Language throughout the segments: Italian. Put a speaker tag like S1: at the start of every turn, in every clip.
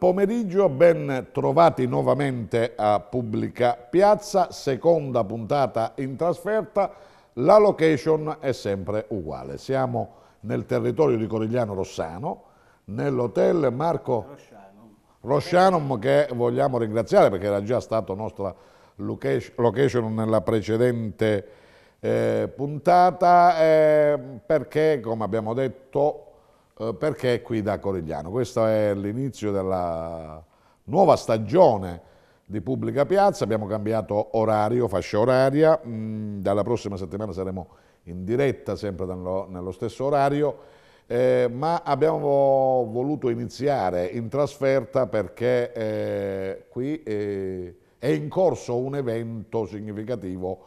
S1: pomeriggio, ben trovati nuovamente a Pubblica Piazza, seconda puntata in trasferta, la location è sempre uguale. Siamo nel territorio di Corigliano Rossano, nell'hotel Marco Roscianum che vogliamo ringraziare perché era già stato nostra location nella precedente eh, puntata eh, perché come abbiamo detto eh, perché è qui da Corigliano. Questo è l'inizio della nuova stagione di Pubblica Piazza, abbiamo cambiato orario, fascia oraria, mm, dalla prossima settimana saremo in diretta sempre nello, stesso orario, eh, ma abbiamo voluto iniziare in trasferta perché eh, qui eh, è in corso un evento significativo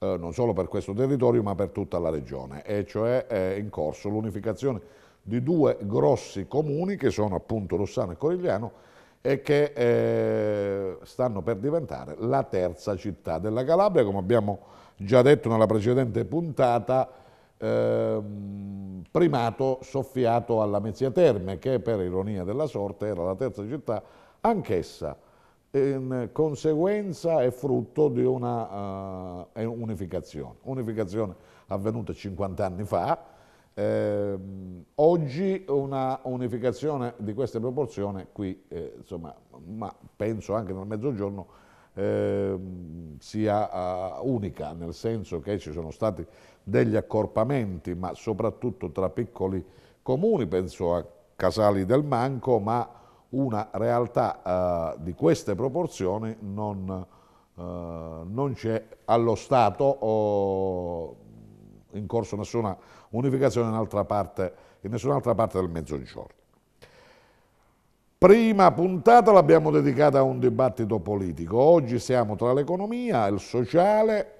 S1: eh, non solo per questo territorio ma per tutta la regione, e cioè è eh, in corso l'unificazione di due grossi comuni che sono appunto Rossano e Corigliano e che eh, stanno per diventare la terza città della Calabria, come abbiamo già detto nella precedente puntata, ehm, primato soffiato alla Mezzia Terme, che per ironia della sorte era la terza città anch'essa, in conseguenza e frutto di una uh, unificazione, unificazione avvenuta 50 anni fa, eh, oggi una unificazione di queste proporzioni qui, eh, insomma, ma penso anche nel mezzogiorno, ehm, eh, sia uh, unica, nel senso che ci sono stati degli accorpamenti, ma soprattutto tra piccoli comuni, penso a Casali del Manco, ma una realtà uh, di queste proporzioni non, uh, non c'è allo Stato in corso nessuna unificazione in, parte, in nessun'altra parte del Mezzogiorno. Prima puntata l'abbiamo dedicata a un dibattito politico, oggi siamo tra l'economia, e il sociale,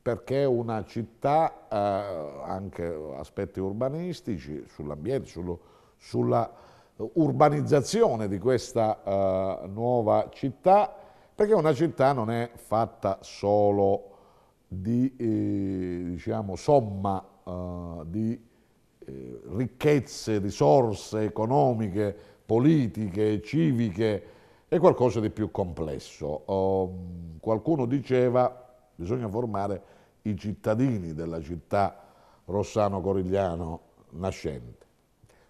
S1: perché una città, eh, anche aspetti urbanistici, sull'ambiente, sullo, sulla urbanizzazione di questa eh, nuova città, perché una città non è fatta solo di eh, diciamo, somma uh, di eh, ricchezze, risorse economiche, politiche, civiche, è qualcosa di più complesso. Um, qualcuno diceva che bisogna formare i cittadini della città Rossano Corigliano nascente.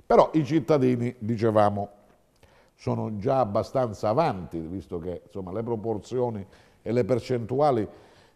S1: Però i cittadini, dicevamo, sono già abbastanza avanti, visto che insomma, le proporzioni e le percentuali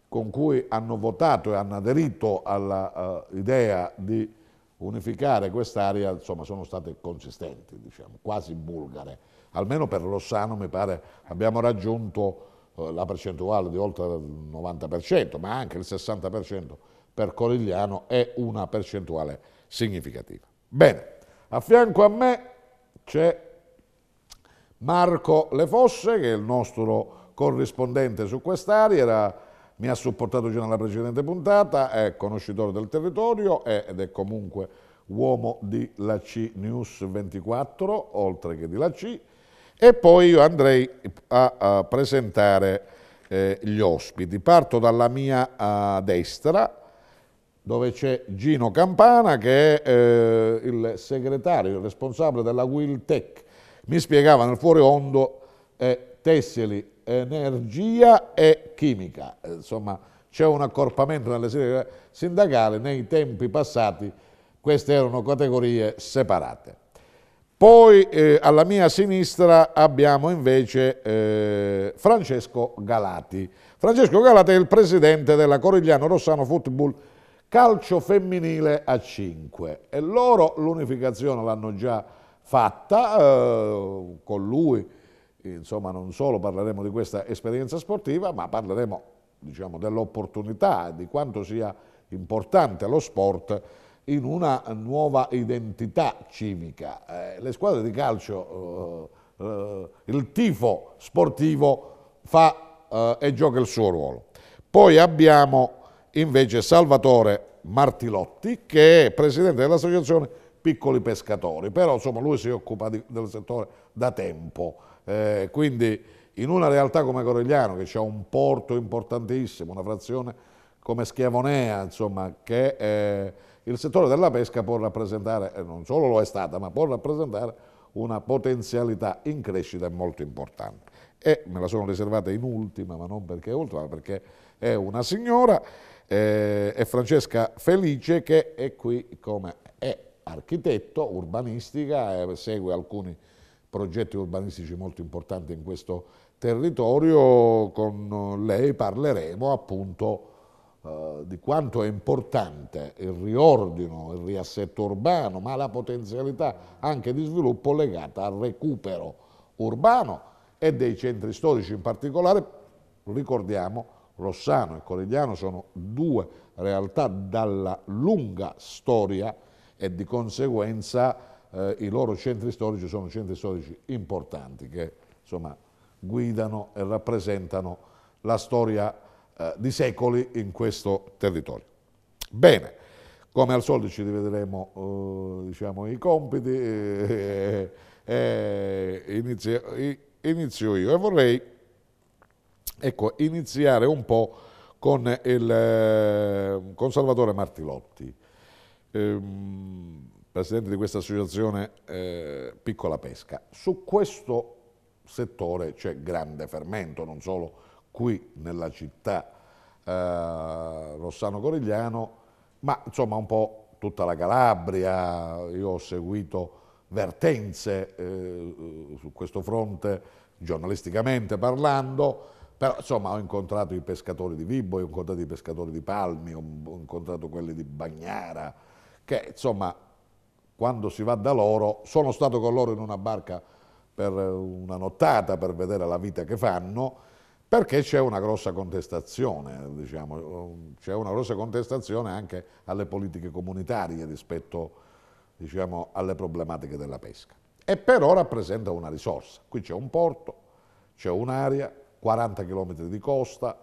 S1: con cui hanno votato e hanno aderito all'idea eh, uh, di unificare quest'area, insomma, sono state consistenti, diciamo, quasi bulgare. Almeno per Rossano mi pare abbiamo raggiunto uh, la percentuale di oltre il 90%, ma anche il 60% per Corigliano è una percentuale significativa. Bene, a fianco a me c'è Marco Le Fosse, che è il nostro corrispondente su quest'area, era mi ha supportato già nella precedente puntata, è conoscitore del territorio ed è comunque uomo di La C News 24, oltre che di La C, e poi io andrei a, a presentare eh, gli ospiti. Parto dalla mia destra, dove c'è Gino Campana che è eh, il segretario, il responsabile della Wiltech. Mi spiegava nel fuori ondo eh, Tessili energia e chimica. Eh, insomma, c'è un accorpamento nelle sedi sindacali, nei tempi passati queste erano categorie separate. Poi eh, alla mia sinistra abbiamo invece eh, Francesco Galati. Francesco Galati è il presidente della Corigliano Rossano Football Calcio Femminile a 5 e loro l'unificazione l'hanno già fatta eh, con lui insomma non solo parleremo di questa esperienza sportiva, ma parleremo diciamo, dell'opportunità, di quanto sia importante lo sport in una nuova identità civica. Eh, le squadre di calcio, eh, eh, il tifo sportivo fa eh, e gioca il suo ruolo. Poi abbiamo invece Salvatore Martilotti che è presidente dell'associazione Piccoli Pescatori, però insomma lui si occupa di, del settore da tempo. Eh, quindi in una realtà come Corigliano, che ha un porto importantissimo, una frazione come Schiavonea, insomma, che eh, il settore della pesca può rappresentare, eh, non solo lo è stata, ma può rappresentare una potenzialità in crescita molto importante. E me la sono riservata in ultima, ma non perché è ultima, ma perché è una signora, eh, è Francesca Felice, che è qui come è architetto, urbanistica, eh, segue alcuni progetti urbanistici molto importanti in questo territorio, con lei parleremo appunto eh, di quanto è importante il riordino, il riassetto urbano, ma la potenzialità anche di sviluppo legata al recupero urbano e dei centri storici in particolare, ricordiamo Rossano e Corigliano sono due realtà dalla lunga storia e di conseguenza eh, i loro centri storici sono centri storici importanti che insomma, guidano e rappresentano la storia eh, di secoli in questo territorio. Bene, come al solito ci rivedremo eh, diciamo, i compiti, eh, eh, eh, inizio, inizio, io e vorrei ecco, iniziare un po' con, il, con Salvatore Martilotti. Ehm, presidente di questa associazione eh, Piccola Pesca. Su questo settore c'è grande fermento, non solo qui nella città eh, Rossano Corigliano, ma insomma un po' tutta la Calabria, io ho seguito vertenze eh, su questo fronte giornalisticamente parlando, però insomma ho incontrato i pescatori di Vibo, ho incontrato i pescatori di Palmi, ho incontrato quelli di Bagnara, che insomma quando si va da loro, sono stato con loro in una barca per una nottata per vedere la vita che fanno, perché c'è una grossa contestazione, diciamo, c'è una grossa contestazione anche alle politiche comunitarie rispetto diciamo, alle problematiche della pesca. E però rappresenta una risorsa. Qui c'è un porto, c'è un'area, 40 km di costa,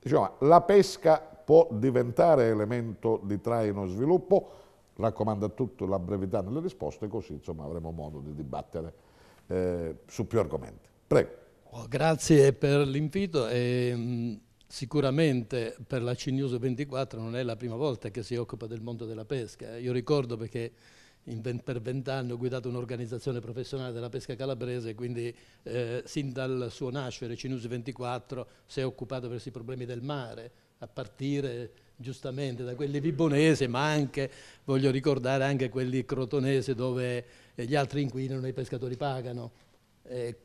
S1: diciamo, la pesca può diventare elemento di traino e sviluppo raccomando a tutti la brevità nelle risposte, così insomma, avremo modo di dibattere eh, su più argomenti.
S2: Prego. Grazie per l'invito. Mm, sicuramente per la CNews 24 non è la prima volta che si occupa del mondo della pesca. Io ricordo perché per vent'anni ho guidato un'organizzazione professionale della pesca calabrese, quindi eh, sin dal suo nascere CNews 24 si è occupato per questi problemi del mare, a partire giustamente da quelli vibonese, ma anche, voglio ricordare, anche quelli crotonese dove eh, gli altri inquinano e i pescatori pagano. Eh,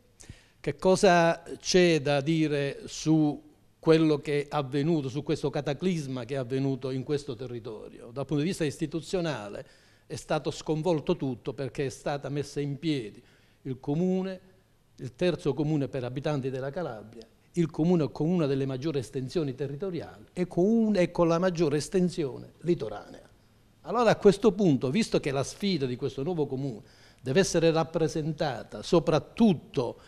S2: che cosa c'è da dire su quello che è avvenuto, su questo cataclisma che è avvenuto in questo territorio? Dal punto di vista istituzionale è stato sconvolto tutto perché è stata messa in piedi il comune, il terzo comune per abitanti della Calabria, il comune con una delle maggiori estensioni territoriali e con, un, e con la maggiore estensione litoranea. Allora a questo punto, visto che la sfida di questo nuovo comune deve essere rappresentata soprattutto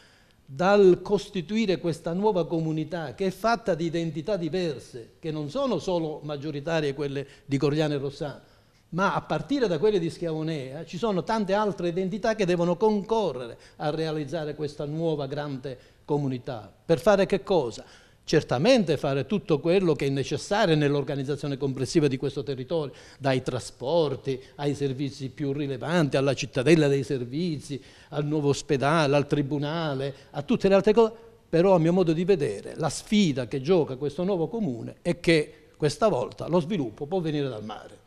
S2: dal costituire questa nuova comunità che è fatta di identità diverse, che non sono solo maggioritarie quelle di Corigliano e Rossano, ma a partire da quelle di Schiavonea ci sono tante altre identità che devono concorrere a realizzare questa nuova grande comunità. Per fare che cosa? Certamente fare tutto quello che è necessario nell'organizzazione complessiva di questo territorio, dai trasporti ai servizi più rilevanti, alla cittadella dei servizi, al nuovo ospedale, al tribunale, a tutte le altre cose, però a mio modo di vedere la sfida che gioca questo nuovo comune è che questa volta lo sviluppo può venire dal mare.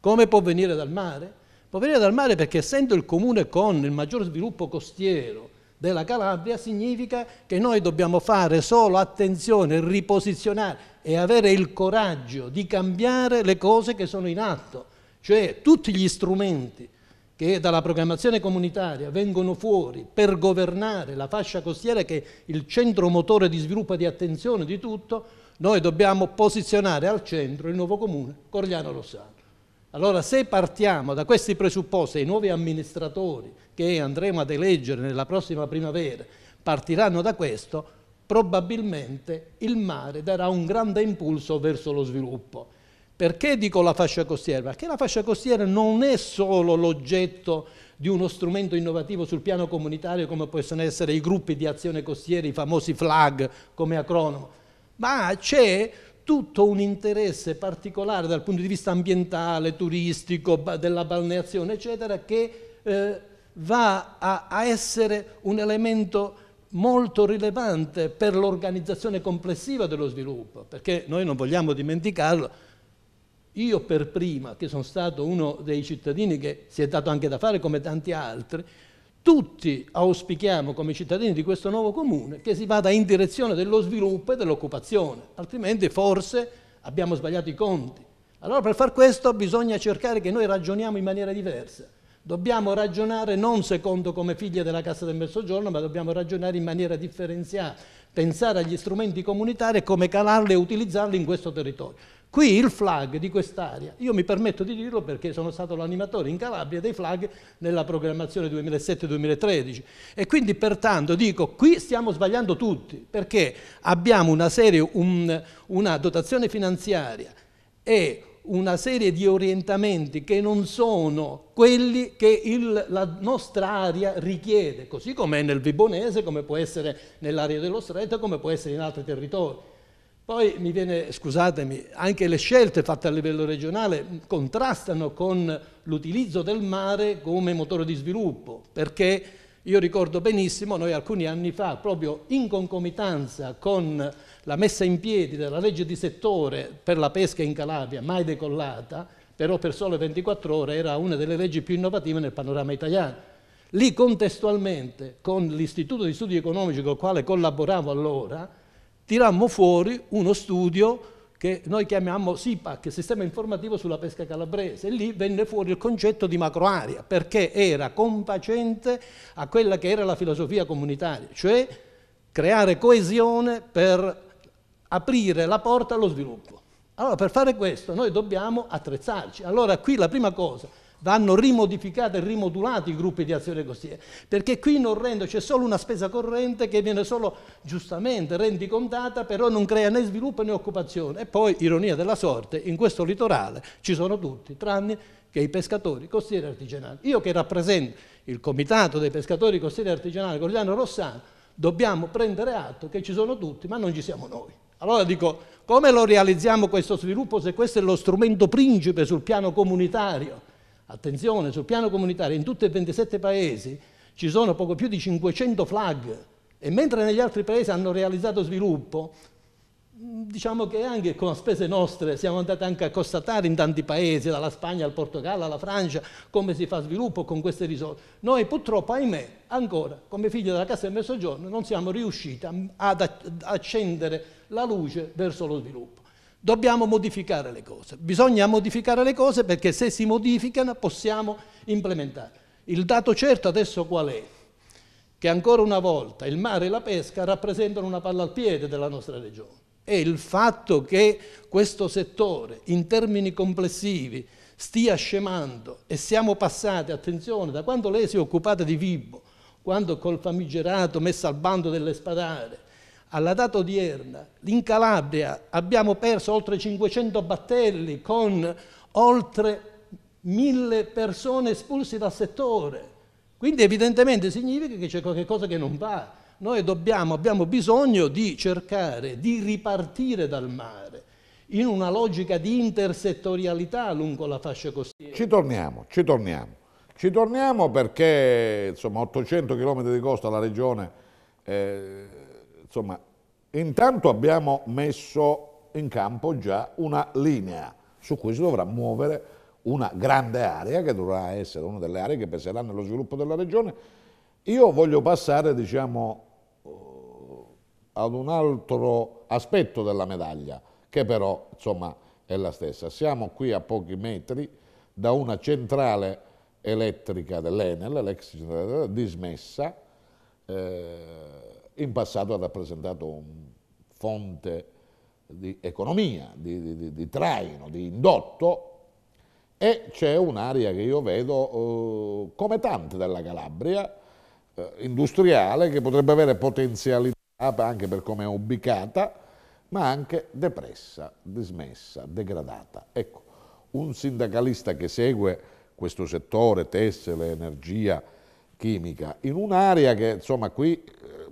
S2: Come può venire dal mare? Può venire dal mare perché essendo il comune con il maggior sviluppo costiero, della Calabria significa che noi dobbiamo fare solo attenzione, riposizionare e avere il coraggio di cambiare le cose che sono in atto, cioè tutti gli strumenti che dalla programmazione comunitaria vengono fuori per governare la fascia costiera che è il centro motore di sviluppo e di attenzione di tutto, noi dobbiamo posizionare al centro il nuovo comune Corigliano Rossano. Allora se partiamo da questi presupposti e i nuovi amministratori che andremo ad eleggere nella prossima primavera partiranno da questo, probabilmente il mare darà un grande impulso verso lo sviluppo. Perché dico la fascia costiera? Perché la fascia costiera non è solo l'oggetto di uno strumento innovativo sul piano comunitario come possono essere i gruppi di azione costiera, i famosi FLAG come acronimo, ma c'è tutto un interesse particolare dal punto di vista ambientale, turistico, della balneazione, eccetera, che eh, va a, a essere un elemento molto rilevante per l'organizzazione complessiva dello sviluppo, perché noi non vogliamo dimenticarlo. Io per prima, che sono stato uno dei cittadini che si è dato anche da fare come tanti altri, tutti auspichiamo come cittadini di questo nuovo comune che si vada in direzione dello sviluppo e dell'occupazione, altrimenti forse abbiamo sbagliato i conti. Allora per far questo bisogna cercare che noi ragioniamo in maniera diversa. Dobbiamo ragionare non secondo come figlia della Cassa del Mezzogiorno, ma dobbiamo ragionare in maniera differenziata, pensare agli strumenti comunitari e come calarli e utilizzarli in questo territorio. Qui il flag di quest'area, io mi permetto di dirlo perché sono stato l'animatore in Calabria dei flag nella programmazione 2007-2013 e quindi pertanto dico qui stiamo sbagliando tutti perché abbiamo una, serie, un, una dotazione finanziaria e una serie di orientamenti che non sono quelli che il, la nostra area richiede, così come è nel Vibonese, come può essere nell'area dello Stretto, come può essere in altri territori. Poi mi viene, scusatemi, anche le scelte fatte a livello regionale contrastano con l'utilizzo del mare come motore di sviluppo, perché io ricordo benissimo, noi alcuni anni fa, proprio in concomitanza con la messa in piedi della legge di settore per la pesca in Calabria, mai decollata, però per sole 24 ore era una delle leggi più innovative nel panorama italiano. Lì contestualmente con l'Istituto di Studi Economici con il quale collaboravo allora, tirammo fuori uno studio che noi chiamiamo SIPAC, Sistema Informativo sulla Pesca Calabrese, e lì venne fuori il concetto di macroarea, perché era compacente a quella che era la filosofia comunitaria, cioè creare coesione per aprire la porta allo sviluppo. Allora per fare questo noi dobbiamo attrezzarci. Allora qui la prima cosa vanno rimodificati e rimodulati i gruppi di azione costiera, perché qui non rendo, c'è solo una spesa corrente che viene solo giustamente rendicontata, però non crea né sviluppo né occupazione. E poi, ironia della sorte, in questo litorale ci sono tutti, tranne che i pescatori costieri artigianali. Io che rappresento il comitato dei pescatori costieri artigianali Corigliano Rossano, dobbiamo prendere atto che ci sono tutti, ma non ci siamo noi. Allora dico, come lo realizziamo questo sviluppo se questo è lo strumento principe sul piano comunitario? Attenzione, sul piano comunitario in tutti e 27 paesi ci sono poco più di 500 flag e mentre negli altri paesi hanno realizzato sviluppo, diciamo che anche con spese nostre siamo andati anche a constatare in tanti paesi, dalla Spagna al Portogallo alla Francia, come si fa sviluppo con queste risorse. Noi purtroppo, ahimè, ancora come figli della Cassa del Mezzogiorno non siamo riusciti ad accendere la luce verso lo sviluppo. Dobbiamo modificare le cose, bisogna modificare le cose perché se si modificano possiamo implementare. Il dato certo adesso qual è? Che ancora una volta il mare e la pesca rappresentano una palla al piede della nostra regione e il fatto che questo settore in termini complessivi stia scemando e siamo passati, attenzione, da quando lei si è occupata di Vibo, quando col famigerato messo al bando delle spadare, alla data odierna, in Calabria abbiamo perso oltre 500 battelli con oltre mille persone espulse dal settore. Quindi evidentemente significa che c'è qualcosa che non va. Noi dobbiamo, abbiamo bisogno di cercare di ripartire dal mare in una logica di intersettorialità lungo la fascia costiera.
S1: Ci torniamo, ci torniamo. Ci torniamo perché insomma 800 km di costa la regione eh, Insomma, intanto abbiamo messo in campo già una linea su cui si dovrà muovere una grande area che dovrà essere una delle aree che peserà nello sviluppo della regione. Io voglio passare, diciamo, eh, ad un altro aspetto della medaglia, che però, insomma, è la stessa. Siamo qui a pochi metri da una centrale elettrica dell'Enel, l'ex centrale dismessa, eh, in passato ha rappresentato un fonte di economia, di, di, di traino, di indotto e c'è un'area che io vedo eh, come tante della Calabria, eh, industriale, che potrebbe avere potenzialità anche per come è ubicata, ma anche depressa, dismessa, degradata. Ecco, un sindacalista che segue questo settore, tessile, energia, chimica, in un'area che insomma qui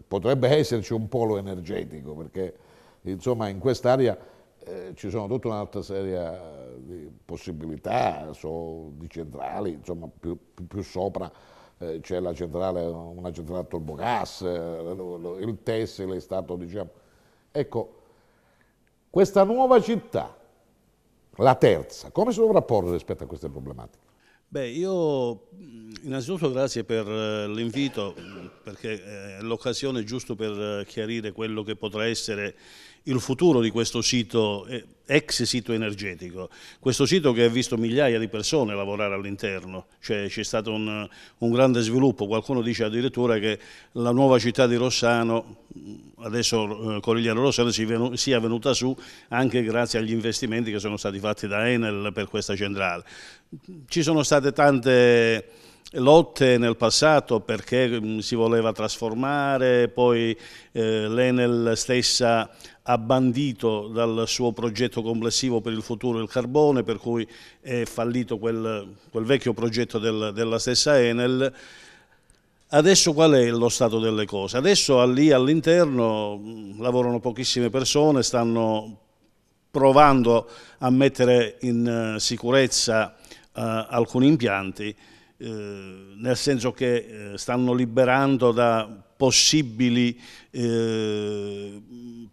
S1: potrebbe esserci un polo energetico, perché insomma in quest'area eh, ci sono tutta un'altra serie eh, di possibilità so, di centrali, insomma più, più, più sopra eh, c'è la centrale, una centrale a turbogas, eh, il tessile è stato diciamo... Ecco, questa nuova città, la terza, come si dovrà porre rispetto a queste problematiche?
S3: Beh, io innanzitutto grazie per eh, l'invito, perché eh, è l'occasione giusto per eh, chiarire quello che potrà essere il futuro di questo sito, eh, ex sito energetico. Questo sito che ha visto migliaia di persone lavorare all'interno, cioè c'è stato un, un, grande sviluppo, qualcuno dice addirittura che la nuova città di Rossano, mm, adesso Corigliano Rossano, sia venuta su anche grazie agli investimenti che sono stati fatti da Enel per questa centrale. Ci sono state tante lotte nel passato perché mm, si voleva trasformare, poi eh, l'Enel stessa ha bandito dal suo progetto complessivo per il futuro il carbone, per cui è fallito quel, quel vecchio progetto del, della stessa Enel. Adesso qual è lo stato delle cose? Adesso lì all'interno mm, lavorano pochissime persone, stanno provando a mettere in eh, sicurezza eh, alcuni impianti, eh, nel senso che eh, stanno liberando da possibili eh,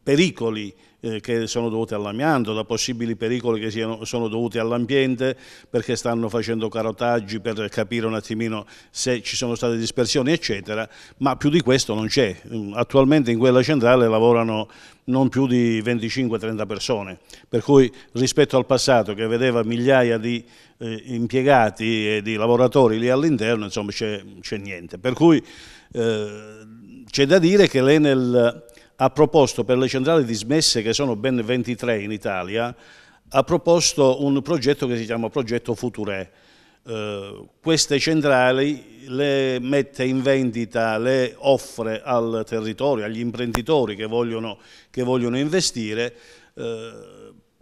S3: pericoli eh, che sono dovute all'amianto, da possibili pericoli che siano, sono dovuti all'ambiente perché stanno facendo carotaggi per capire un attimino se ci sono state dispersioni eccetera, ma più di questo non c'è. Attualmente in quella centrale lavorano non più di 25-30 persone, per cui rispetto al passato che vedeva migliaia di eh, impiegati e di lavoratori lì all'interno, insomma c'è niente. Per cui eh, c'è da dire che lei nel ha proposto per le centrali dismesse, che sono ben 23 in Italia, ha proposto un progetto che si chiama Progetto Future. Eh, queste centrali le mette in vendita, le offre al territorio, agli imprenditori che vogliono, che vogliono investire eh,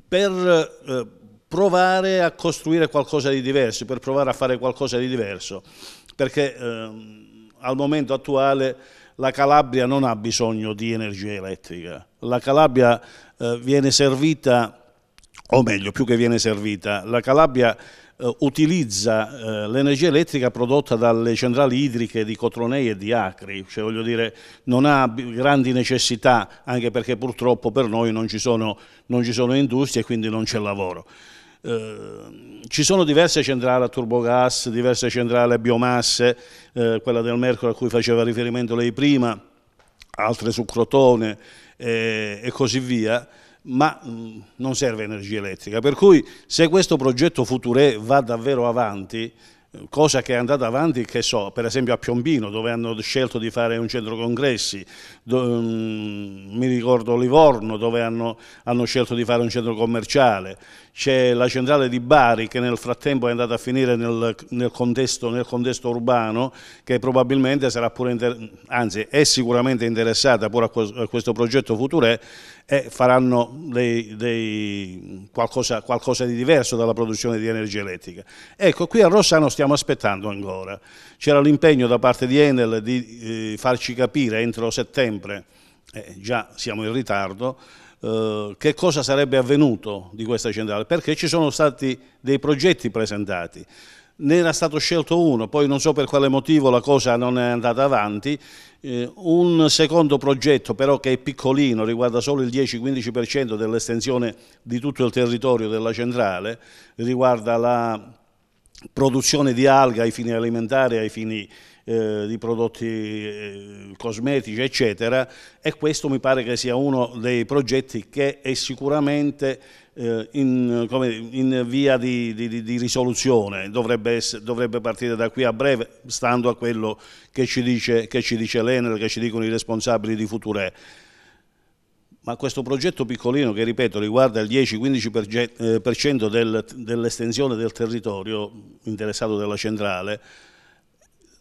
S3: per eh, provare a costruire qualcosa di diverso, per provare a fare qualcosa di diverso, perché ehm, al momento attuale la Calabria non ha bisogno di energia elettrica, la Calabria eh, viene servita, o meglio, più che viene servita, la Calabria eh, utilizza eh, l'energia elettrica prodotta dalle centrali idriche di Cotronei e di Acri, cioè voglio dire non ha grandi necessità anche perché purtroppo per noi non ci sono, non ci sono industrie e quindi non c'è lavoro. Ehm, ci sono diverse centrali a turbogas, diverse centrali a biomasse, eh, quella del Mercurio a cui faceva riferimento lei prima, altre su Crotone eh, e così via, ma mh, mm, non serve energia elettrica. Per cui se questo progetto Future va davvero avanti, cosa che è andata avanti, che so, per esempio a Piombino dove hanno scelto di fare un centro congressi, do, um, mi ricordo Livorno dove hanno, hanno, scelto di fare un centro commerciale, c'è la centrale di Bari che nel frattempo è andata a finire nel, nel, contesto, nel contesto, urbano che probabilmente sarà pure, anzi è sicuramente interessata pure a, a questo progetto Future e faranno dei, dei qualcosa, qualcosa, di diverso dalla produzione di energia elettrica. Ecco, qui a Rossano stiamo aspettando ancora. C'era l'impegno da parte di Enel di eh, farci capire entro settembre, eh, già siamo in ritardo, eh, che cosa sarebbe avvenuto di questa centrale, perché ci sono stati dei progetti presentati ne era stato scelto uno, poi non so per quale motivo la cosa non è andata avanti, eh, un secondo progetto però che è piccolino, riguarda solo il 10-15% dell'estensione di tutto il territorio della centrale, riguarda la produzione di alga ai fini alimentari, ai fini eh, di prodotti eh, cosmetici, eccetera, e questo mi pare che sia uno dei progetti che è sicuramente eh, in, come, in, via di, di, di risoluzione, dovrebbe, essere, dovrebbe, partire da qui a breve, stando a quello che ci dice, che ci dice l'Enel, che ci dicono i responsabili di Future ma questo progetto piccolino che ripeto riguarda il 10-15% eh, del, dell'estensione del territorio interessato dalla centrale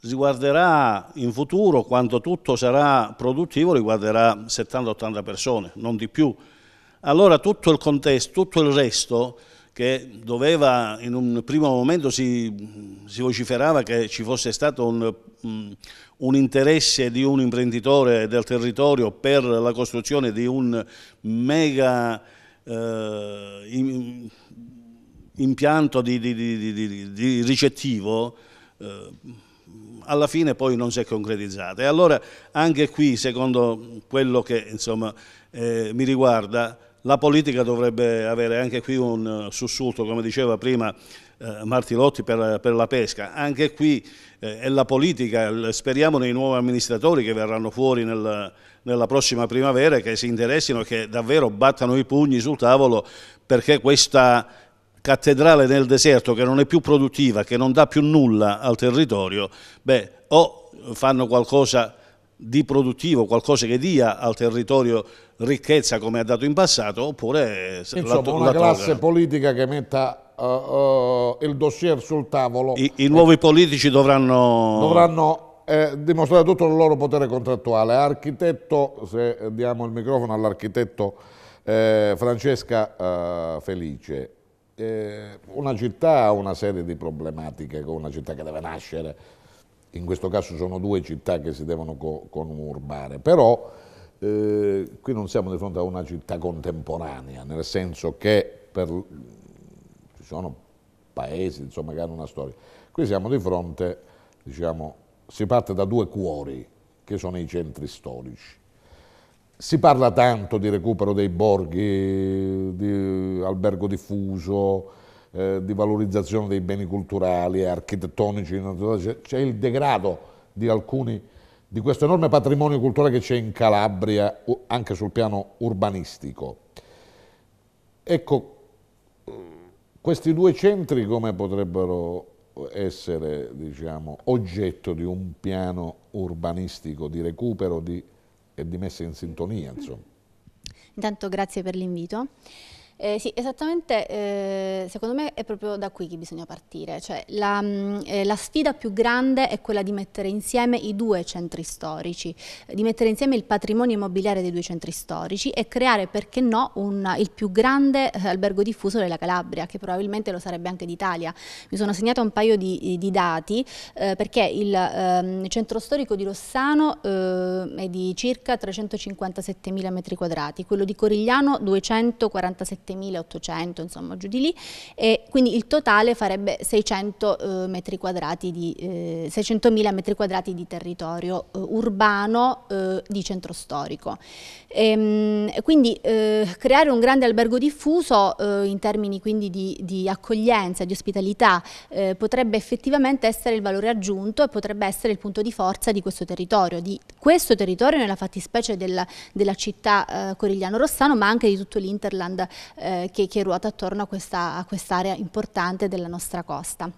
S3: riguarderà in futuro, quando tutto sarà produttivo, riguarderà 70-80 persone, non di più. Allora tutto il contesto, tutto il resto che doveva, in un primo momento si, si vociferava che ci fosse stato un, mm, un, interesse di un imprenditore del territorio per la costruzione di un mega eh, in, impianto di, di, di, di ricettivo, eh, alla fine poi non si è concretizzata. E allora anche qui, secondo quello che insomma, eh, mi riguarda, la politica dovrebbe avere anche qui un eh, sussulto, come diceva prima eh, Martilotti, per, per, la pesca. Anche qui eh, è la politica, speriamo nei nuovi amministratori che verranno fuori nel, nella prossima primavera, che si interessino che davvero battano i pugni sul tavolo perché questa cattedrale nel deserto che non è più produttiva, che non dà più nulla al territorio, beh, o fanno qualcosa di produttivo, qualcosa che dia al territorio ricchezza come ha dato in passato, oppure eh, Insomma, la, una la classe
S1: politica che metta uh, uh, il dossier sul tavolo. I, i nuovi politici
S3: dovranno... dovranno
S1: eh, dimostrare tutto il loro potere contrattuale. Architetto, se diamo il microfono all'architetto eh, Francesca eh, Felice, eh, una città ha una serie di problematiche con una città che deve nascere, in questo caso sono due città che si devono co conurbare, però eh, qui non siamo di fronte a una città contemporanea, nel senso che per, ci sono paesi, insomma, che hanno una storia. Qui siamo di fronte, diciamo, si parte da due cuori, che sono i centri storici. Si parla tanto di recupero dei borghi, di albergo diffuso, eh, di valorizzazione dei beni culturali e architettonici, c'è il degrado di alcuni di questo enorme patrimonio culturale che c'è in Calabria anche sul piano urbanistico. Ecco, questi due centri come potrebbero essere diciamo, oggetto di un piano urbanistico di recupero, di e di messa in sintonia. Insomma.
S4: Intanto grazie per l'invito. Eh, sì, esattamente, eh, secondo me è proprio da qui che bisogna partire, cioè, la, mh, mm, eh, la, sfida più grande è quella di mettere insieme i due centri storici, eh, di mettere insieme il patrimonio immobiliare dei due centri storici e creare, perché no, un, il più grande eh, albergo diffuso della Calabria, che probabilmente lo sarebbe anche d'Italia. Mi sono segnata un paio di, di dati, eh, perché il ehm, centro storico di Rossano è di circa 357.000 metri quadrati, quello di Corigliano 247.000 7.800, insomma giù di lì, e quindi il totale farebbe 600.000 eh, metri, eh, 600 metri quadrati di territorio eh, urbano eh, di centro storico. Ehm, e, quindi eh, creare un grande albergo diffuso eh, in termini quindi di, di accoglienza, di ospitalità, potrebbe effettivamente essere il valore aggiunto e potrebbe essere il punto di forza di questo territorio, di questo territorio nella fattispecie della, della città eh, corigliano-rossano, ma anche di tutto l'Interland eh, che, che, ruota attorno a quest'area quest importante della nostra costa.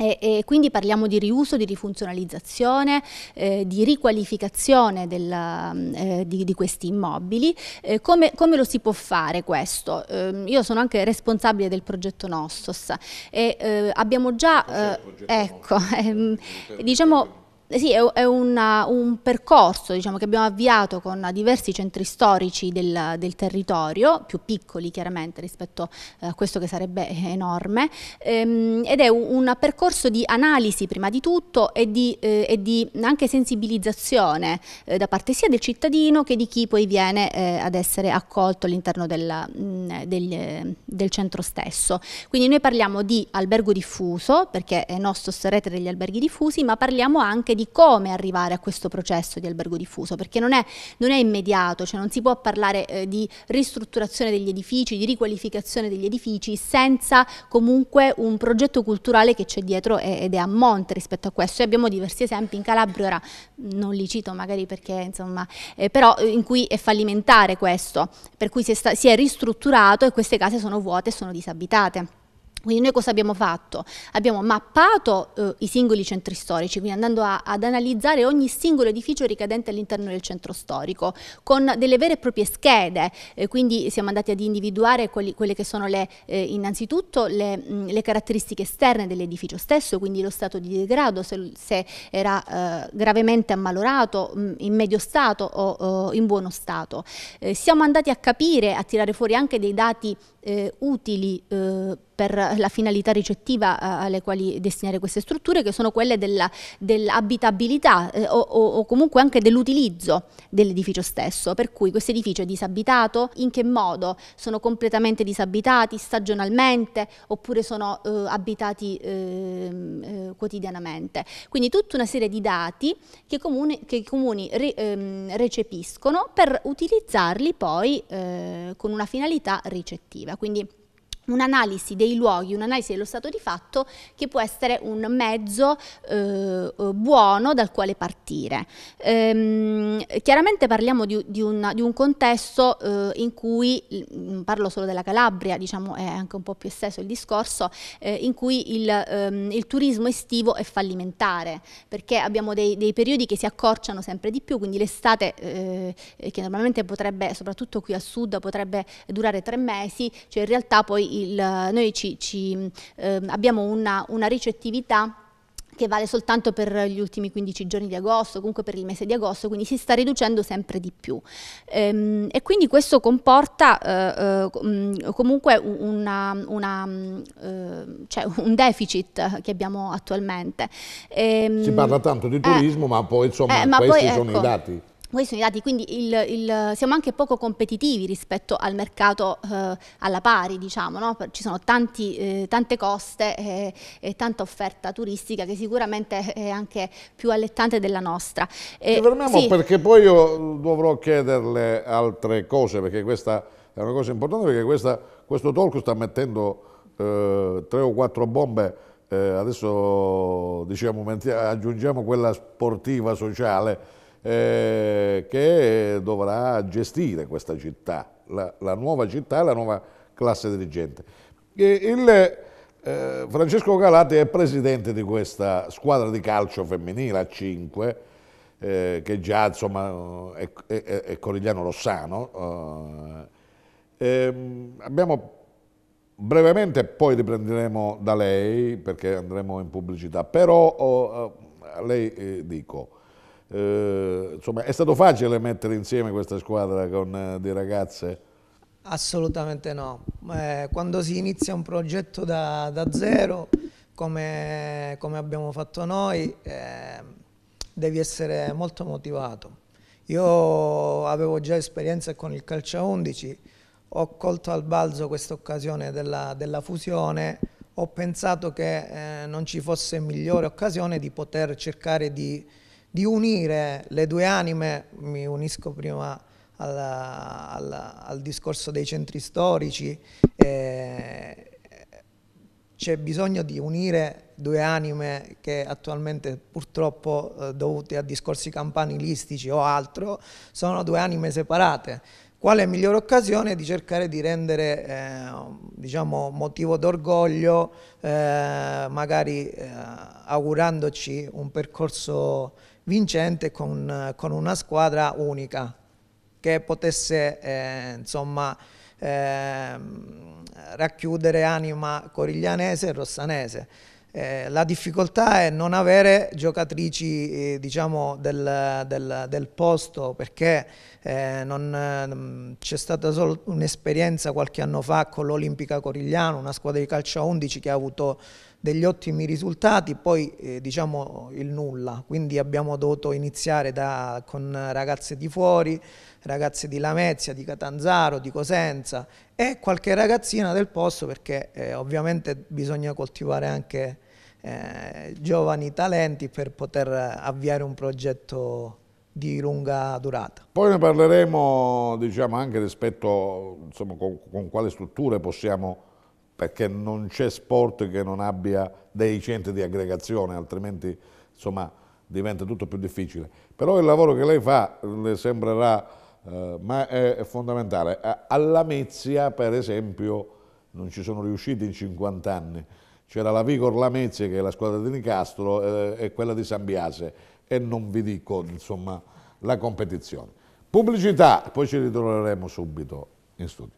S4: E, e quindi parliamo di riuso, di rifunzionalizzazione, eh, di riqualificazione del, mm, eh, di, di, questi immobili. Eh, come, come, lo si può fare questo? Ehm, io sono anche responsabile del progetto Nostos e eh, abbiamo già... Eh, ecco, ehm, diciamo eh sì, è, una, un percorso diciamo, che abbiamo avviato con diversi centri storici del, del territorio, più piccoli chiaramente rispetto eh, a questo che sarebbe enorme, ehm, ed è un, un, percorso di analisi prima di tutto e di, eh, e di anche sensibilizzazione eh, da parte sia del cittadino che di chi poi viene eh, ad essere accolto all'interno del, mm, del, del, centro stesso. Quindi noi parliamo di albergo diffuso, perché è nostro rete degli alberghi diffusi, ma parliamo anche di di come arrivare a questo processo di albergo diffuso, perché non è, non è immediato, cioè non si può parlare eh, di ristrutturazione degli edifici, di riqualificazione degli edifici senza comunque un progetto culturale che c'è dietro ed è a monte rispetto a questo. E abbiamo diversi esempi in Calabria, ora non li cito magari perché insomma, eh, però eh, in cui è fallimentare questo, per cui si è, si è ristrutturato e queste case sono vuote e sono disabitate. Quindi noi cosa abbiamo fatto? Abbiamo mappato eh, i singoli centri storici, quindi andando a, ad analizzare ogni singolo edificio ricadente all'interno del centro storico, con delle vere e proprie schede, eh, quindi siamo andati ad individuare quelli, quelle che sono le, eh, innanzitutto le, mh, mm, le, caratteristiche esterne dell'edificio stesso, quindi lo stato di degrado, se, se era eh, gravemente ammalorato, mh, mm, in medio stato o, o in buono stato. Eh, siamo andati a capire, a tirare fuori anche dei dati eh, utili per per la finalità ricettiva eh, alle quali destinare queste strutture, che sono quelle dell'abitabilità dell eh, o, o, comunque anche dell'utilizzo dell'edificio stesso. Per cui questo edificio è disabitato, in che modo? Sono completamente disabitati stagionalmente oppure sono eh, abitati ehm, eh, quotidianamente. Quindi tutta una serie di dati che, comune, che i comuni re, ehm, recepiscono per utilizzarli poi eh, con una finalità ricettiva. Quindi un'analisi dei luoghi, un'analisi dello stato di fatto che può essere un mezzo eh, eh buono dal quale partire. Ehm, chiaramente parliamo di, di, una, di un contesto eh, in cui, mm, parlo solo della Calabria, diciamo è anche un po' più esteso il discorso, eh, in cui il, ehm, il, turismo estivo è fallimentare, perché abbiamo dei, dei, periodi che si accorciano sempre di più, quindi l'estate eh, che normalmente potrebbe, soprattutto qui a sud, potrebbe durare tre mesi, cioè in realtà poi il, noi ci, ci, eh, abbiamo una, una ricettività che vale soltanto per gli ultimi 15 giorni di agosto, comunque per il mese di agosto, quindi si sta riducendo sempre di più. Ehm, e quindi questo comporta eh, eh, mm, comunque una, una, mm, eh, cioè un deficit che abbiamo attualmente. Ehm, si parla tanto
S1: di eh, turismo, ma poi insomma eh, ma questi poi, ecco, sono i ecco, dati.
S4: Questi sono i dati, quindi il, il, siamo anche poco competitivi rispetto al mercato eh, alla pari, diciamo, no? ci sono tanti, eh, tante coste eh, e tanta offerta turistica che sicuramente è anche più allettante della nostra. Eh, ci fermiamo sì. perché
S1: poi io dovrò chiederle altre cose, perché questa è una cosa importante, perché questa, questo talk sta mettendo eh, tre o quattro bombe eh, adesso diciamo, aggiungiamo quella sportiva sociale eh, che dovrà gestire questa città, la, la, nuova città, e la nuova classe dirigente. E il, eh, Francesco Calati è presidente di questa squadra di calcio femminile a 5, eh, che già insomma, è, è, è Corigliano Rossano. Eh, ehm, abbiamo brevemente poi riprenderemo da lei perché andremo in pubblicità, però oh, oh a lei eh, dico, eh, insomma, è stato facile mettere insieme questa squadra con eh, dei ragazze?
S5: Assolutamente no. Eh, quando si inizia un progetto da, da zero, come, come, abbiamo fatto noi, ehm, devi essere molto motivato. Io avevo già esperienza con il calcio 11, ho colto al balzo questa occasione della, della fusione, ho pensato che eh, non ci fosse migliore occasione di poter cercare di di unire le due anime, mi unisco prima alla, alla, al discorso dei centri storici, eh, c'è bisogno di unire due anime che attualmente purtroppo eh, dovute a discorsi campanilistici o altro sono due anime separate. Quale migliore occasione di cercare di rendere eh, diciamo, motivo d'orgoglio, eh, magari eh, augurandoci un percorso vincente con, con una squadra unica che potesse eh, insomma, eh, racchiudere anima coriglianese e rossanese. Eh, la difficoltà è non avere giocatrici eh, diciamo, del, del, del, posto perché eh, ehm, c'è stata solo un'esperienza qualche anno fa con l'Olimpica Corigliano, una squadra di calcio a 11 che ha avuto degli ottimi risultati, poi eh, diciamo il nulla, quindi abbiamo dovuto iniziare da, con ragazze di fuori, ragazze di Lamezia, di Catanzaro, di Cosenza e qualche ragazzina del posto perché eh, ovviamente bisogna coltivare anche eh, giovani talenti per poter avviare un progetto di lunga durata. Poi ne
S1: parleremo diciamo, anche rispetto insomma, con, con quale strutture possiamo perché non c'è sport che non abbia dei centri di aggregazione, altrimenti insomma, diventa tutto più difficile. Però il lavoro che lei fa le sembrerà, eh, ma è fondamentale. Alla Mezia, per esempio, non ci sono riusciti in 50 anni. C'era la Vigor Lamezia, che è la squadra di Nicastro, eh, e quella di San Biase, e non vi dico insomma, la competizione. Pubblicità, poi ci ritroveremo subito in studio.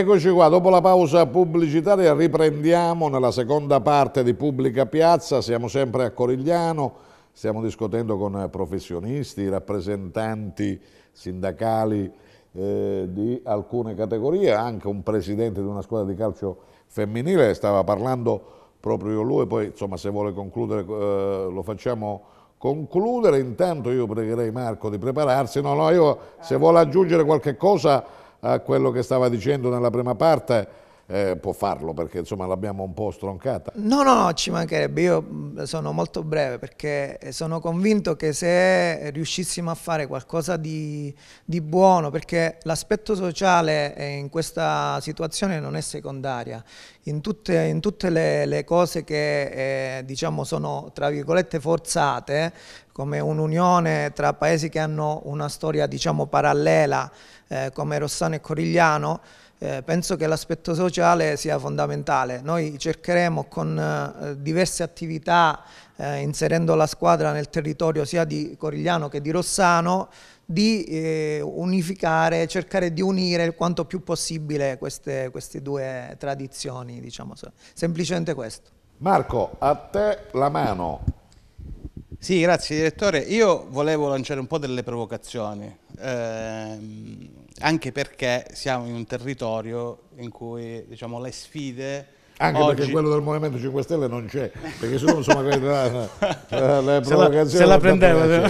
S1: Eccoci qua, dopo la pausa pubblicitaria riprendiamo nella seconda parte di Pubblica Piazza, siamo sempre a Corigliano, stiamo discutendo con professionisti, rappresentanti sindacali eh, di alcune categorie, anche un presidente di una squadra di calcio femminile, stava parlando proprio lui, poi insomma se vuole concludere eh, lo facciamo concludere, intanto io pregherei Marco di prepararsi, no no io se vuole aggiungere qualche cosa a quello che stava dicendo nella prima parte eh, può farlo perché insomma l'abbiamo un po' stroncata.
S5: No, no, no, ci mancherebbe, io mm, sono molto breve perché eh, sono convinto che se riuscissimo a fare qualcosa di, di buono, perché l'aspetto sociale eh, in questa situazione non è secondaria, in tutte, in tutte le, le, cose che eh, diciamo sono tra virgolette forzate, come un'unione tra paesi che hanno una storia diciamo parallela, eh, come Rossano e Corigliano, eh, penso che l'aspetto sociale sia fondamentale. Noi cercheremo con eh, diverse attività, eh, inserendo la squadra nel territorio sia di Corigliano che di Rossano, di eh, unificare, cercare di unire quanto più possibile queste, queste due tradizioni, diciamo, semplicemente questo. Marco, a te
S6: la mano. Sì, grazie direttore. Io volevo lanciare un po' delle provocazioni. Eh, anche perché siamo in un territorio in cui diciamo, le sfide... Anche oggi... perché quello
S1: del Movimento 5 Stelle non c'è, perché se no insomma quella, la, la se la, se la prendeva.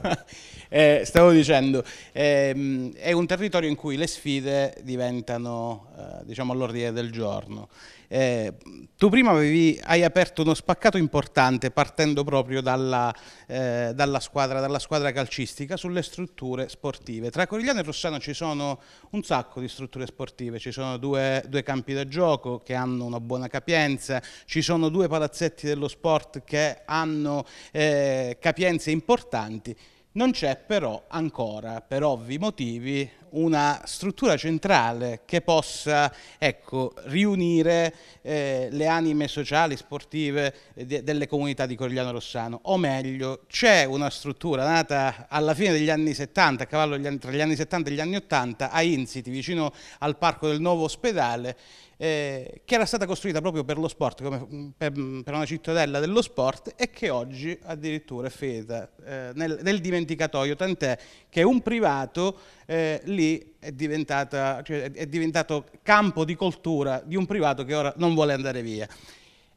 S1: eh, stavo
S6: dicendo, ehm, è un territorio in cui le sfide diventano eh, diciamo, all'ordine del giorno. Eh, tu prima avevi, hai aperto uno spaccato importante partendo proprio dalla, eh, dalla, squadra, dalla, squadra, calcistica sulle strutture sportive. Tra Corigliano e Rossano ci sono un sacco di strutture sportive, ci sono due, due campi da gioco che hanno una buona capienza, ci sono due palazzetti dello sport che hanno eh, capienze importanti. Non c'è però ancora, per ovvi motivi, una struttura centrale che possa ecco, riunire eh, le anime sociali, sportive eh, de delle comunità di Corigliano Rossano. O meglio, c'è una struttura nata alla fine degli anni 70, a cavallo tra gli anni 70 e gli anni 80, a Insiti, vicino al parco del nuovo ospedale, eh, che era stata costruita proprio per lo sport, come mm, per, mm, per una cittadella dello sport e che oggi addirittura è finita eh, nel, nel, dimenticatoio, tant'è che un privato eh, lì è, cioè, è diventato campo di coltura di un privato che ora non vuole andare via.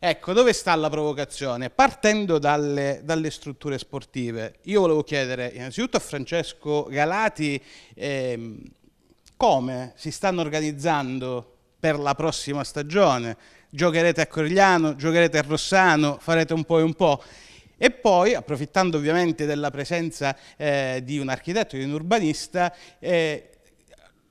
S6: Ecco, dove sta la provocazione? Partendo dalle, dalle, strutture sportive, io volevo chiedere innanzitutto a Francesco Galati eh, come si stanno organizzando per la prossima stagione. Giocherete a Corigliano, giocherete a Rossano, farete un po' e un po'. E poi, approfittando ovviamente della presenza eh, di un architetto, di un urbanista, eh,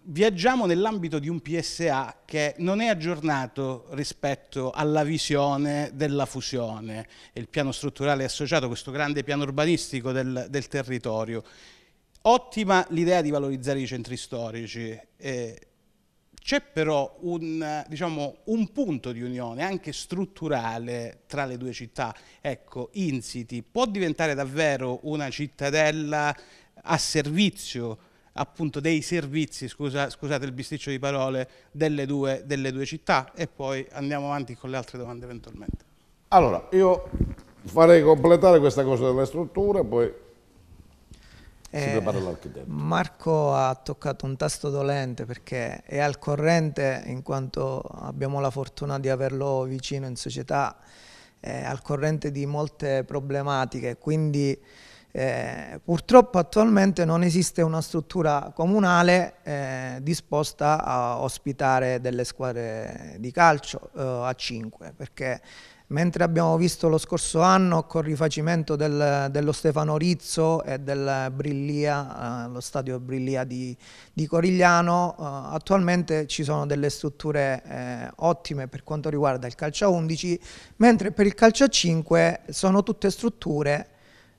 S6: viaggiamo nell'ambito di un PSA che non è aggiornato rispetto alla visione della fusione, il piano strutturale associato, a questo grande piano urbanistico del, del territorio. Ottima l'idea di valorizzare i centri storici, eh, c'è però un, diciamo, un, punto di unione anche strutturale tra le due città. Ecco, Insiti può diventare davvero una cittadella a servizio appunto dei servizi, scusa, scusate il bisticcio di parole, delle due, delle due città e poi andiamo avanti con le altre domande eventualmente.
S1: Allora, io farei completare questa cosa delle strutture, poi eh,
S5: Marco ha toccato un tasto dolente perché è al corrente in quanto abbiamo la fortuna di averlo vicino in società, è al corrente di molte problematiche, quindi eh, purtroppo attualmente non esiste una struttura comunale eh, disposta a ospitare delle squadre di calcio eh, a 5 perché mentre abbiamo visto lo scorso anno col rifacimento del, dello Stefano Rizzo e del Briglia, eh, lo stadio Brillia di, di Corigliano, eh, attualmente ci sono delle strutture eh, ottime per quanto riguarda il calcio a 11, mentre per il calcio a 5 sono tutte strutture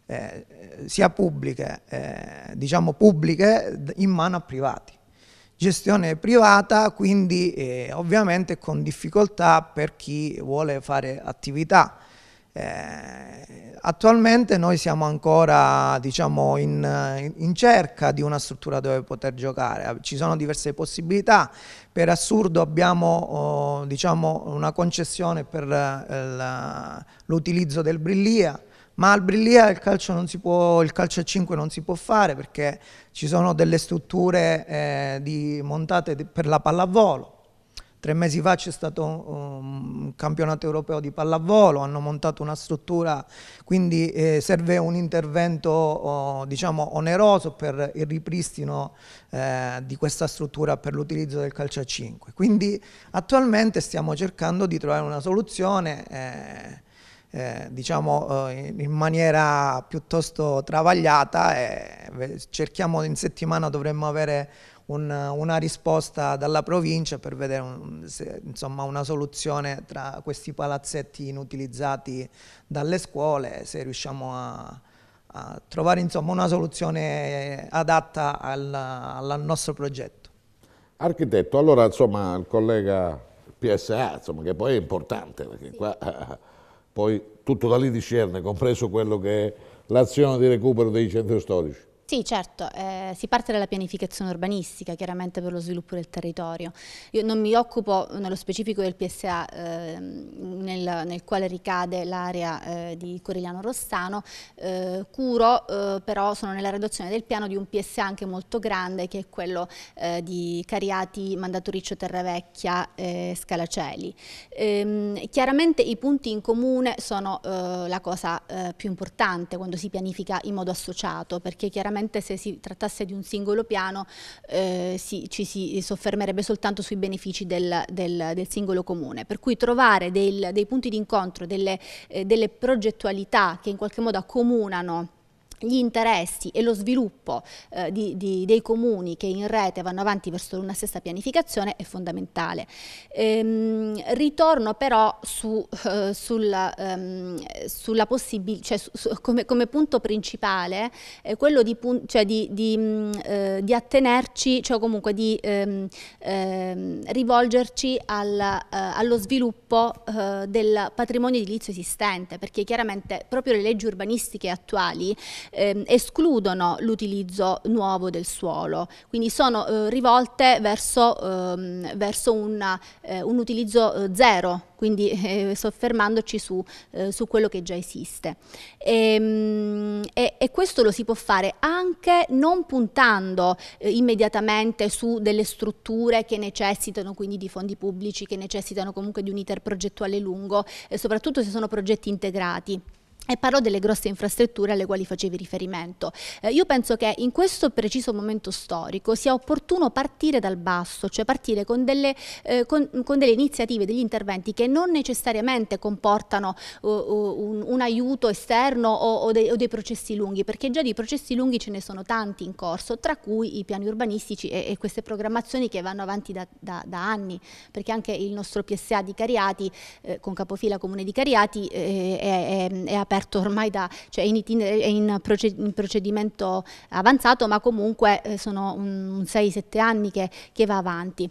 S5: eh, sia pubbliche, eh, diciamo pubbliche, in mano a privati gestione privata, quindi eh, ovviamente con difficoltà per chi vuole fare attività. Eh, attualmente noi siamo ancora diciamo, in, in, cerca di una struttura dove poter giocare, ci sono diverse possibilità, per assurdo abbiamo oh, diciamo, una concessione per eh, l'utilizzo del Brillia, ma al Brillia il calcio, può, il calcio, a 5 non si può fare perché ci sono delle strutture eh, di, montate per la pallavolo. Tre mesi fa c'è stato um, un campionato europeo di pallavolo, hanno montato una struttura, quindi eh, serve un intervento oh, diciamo, oneroso per il ripristino eh, di questa struttura per l'utilizzo del calcio a 5. Quindi attualmente stiamo cercando di trovare una soluzione eh, eh, diciamo eh, in maniera piuttosto travagliata e cerchiamo in settimana dovremmo avere un, una risposta dalla provincia per vedere un, se, insomma, una soluzione tra questi palazzetti inutilizzati dalle scuole, se riusciamo a, a trovare insomma, una soluzione adatta al, al nostro progetto.
S1: Architetto, allora insomma il collega PSA, insomma, che poi è importante, perché sì. qua eh, poi tutto da lì discerne, compreso quello che è l'azione di recupero dei centri storici.
S4: Sì, certo, eh, si parte dalla pianificazione urbanistica, chiaramente per lo sviluppo del territorio. Io non mi occupo nello specifico del PSA eh, nel, nel, quale ricade l'area eh, di Corigliano Rossano, eh, curo eh, però sono nella redazione del piano di un PSA anche molto grande che è quello eh, di Cariati, Mandatoriccio, Terravecchia e Scalacelli. Ehm, chiaramente i punti in comune sono la cosa più importante quando si pianifica in modo associato perché chiaramente sicuramente se si trattasse di un singolo piano eh, si, ci si soffermerebbe soltanto sui benefici del, del, del singolo comune. Per cui trovare del, dei punti di incontro, delle, eh, delle progettualità che in qualche modo accomunano gli interessi e lo sviluppo eh, di, di, dei comuni che in rete vanno avanti verso una stessa pianificazione è fondamentale. Ehm, ritorno però su, eh, sulla, ehm, sulla possibilità, cioè, su, su, come, come, punto principale, eh, quello di, cioè di, di mh, mm, eh, attenerci, cioè comunque di ehm, ehm rivolgerci al, eh, allo sviluppo eh, del patrimonio edilizio esistente, perché chiaramente proprio le leggi urbanistiche attuali eh, escludono l'utilizzo nuovo del suolo, quindi sono eh, rivolte verso, ehm, eh, verso una, un utilizzo eh, zero, quindi eh, soffermandoci su, eh, su, quello che già esiste. E, ehm, e, e, questo lo si può fare anche non puntando immediatamente su delle strutture che necessitano quindi di fondi pubblici, che necessitano comunque di un iter progettuale lungo, soprattutto se sono progetti integrati. E parlo delle grosse infrastrutture alle quali facevi riferimento. Eh, io penso che in questo preciso momento storico sia opportuno partire dal basso, cioè partire con delle, eh, con, con delle iniziative, degli interventi che non necessariamente comportano uh, un, un, aiuto esterno o, o, dei, o, dei, processi lunghi, perché già di processi lunghi ce ne sono tanti in corso, tra cui i piani urbanistici e, e queste programmazioni che vanno avanti da, da, da, anni, perché anche il nostro PSA di Cariati, eh, con capofila comune di Cariati, eh, è, è, è aperto scoperto ormai da, cioè in, è in, procedimento avanzato, ma comunque eh, sono 6-7 anni che, che va avanti.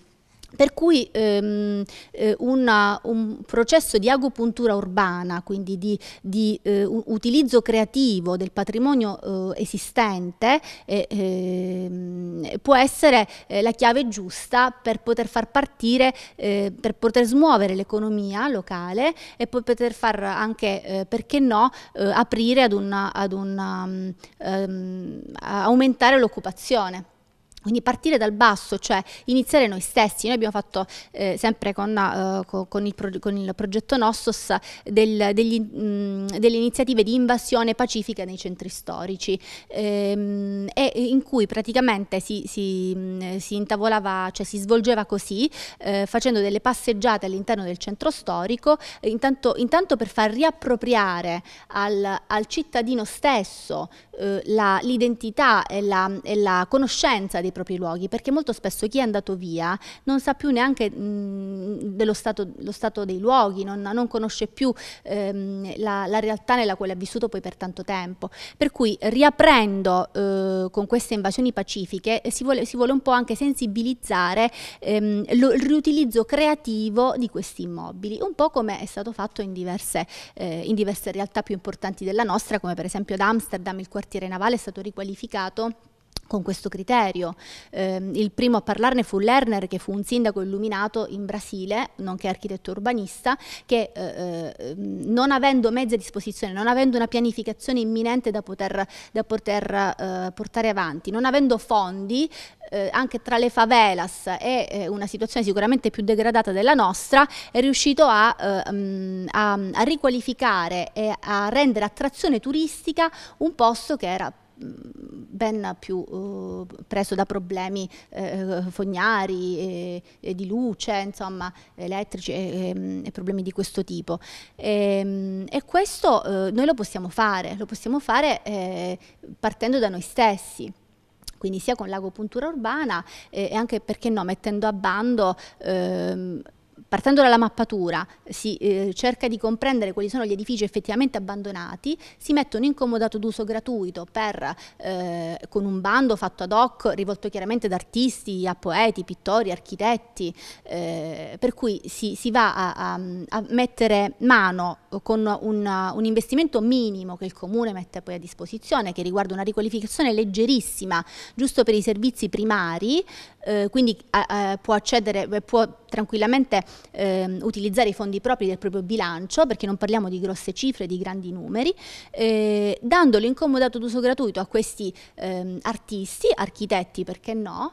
S4: Per cui ehm, eh, una, un processo di agopuntura urbana, quindi di, di eh, utilizzo creativo del patrimonio eh, esistente, eh, ehm, può essere eh, la chiave giusta per poter far partire, eh, per poter smuovere l'economia locale e poi poter far anche, perché no, aprire ad una, ad una um, um, aumentare l'occupazione. Quindi partire dal basso, cioè iniziare noi stessi. Noi abbiamo fatto eh, sempre con, uh, con, il pro, con, il progetto Nossos del, degli, mh, mm, delle iniziative di invasione pacifica nei centri storici, ehm, e, in cui praticamente si, si, mm, si, intavolava, cioè si svolgeva così, eh, facendo delle passeggiate all'interno del centro storico, intanto, intanto per far riappropriare al, al cittadino stesso eh, la, l'identità e la, e la, conoscenza dei propri luoghi, perché molto spesso chi è andato via non sa più neanche mh, mm, dello stato, stato, dei luoghi, non, non conosce più ehm, la, la, realtà nella quale ha vissuto poi per tanto tempo. Per cui riaprendo eh, con queste invasioni pacifiche eh, si vuole, si vuole un po' anche sensibilizzare ehm, lo, il riutilizzo creativo di questi immobili, un po' come è stato fatto in diverse, eh, in diverse realtà più importanti della nostra, come per esempio ad Amsterdam il quartiere quartiere navale è stato riqualificato con questo criterio. Eh, il primo a parlarne fu Lerner, che fu un sindaco illuminato in Brasile, nonché architetto urbanista, che eh, eh mm, non avendo mezzi a disposizione, non avendo una pianificazione imminente da poter, da poter eh, portare avanti, non avendo fondi, eh, anche tra le favelas e eh, una situazione sicuramente più degradata della nostra, è riuscito a, mm, a, a riqualificare e a rendere attrazione turistica un posto che era ben più eh, preso da problemi eh, eh, fognari, e, e di luce, insomma, elettrici e, ehm, e, problemi di questo tipo. Ehm, e, questo eh, noi lo possiamo fare, lo possiamo fare eh, partendo da noi stessi quindi sia con l'agopuntura urbana eh, e anche perché no, mettendo a bando ehm, partendo dalla mappatura si eh, cerca di comprendere quali sono gli edifici effettivamente abbandonati, si mette un incomodato d'uso gratuito per, eh, con un bando fatto ad hoc, rivolto chiaramente ad artisti, a poeti, pittori, architetti, eh, per cui si, si va a, a, a, mettere mano con un, un investimento minimo che il comune mette poi a disposizione, che riguarda una riqualificazione leggerissima, giusto per i servizi primari, eh, quindi eh, eh può accedere, eh, può tranquillamente eh, utilizzare i fondi propri del proprio bilancio, perché non parliamo di grosse cifre, di grandi numeri, eh, dando l'incomodato d'uso gratuito a questi ehm, artisti, architetti perché no,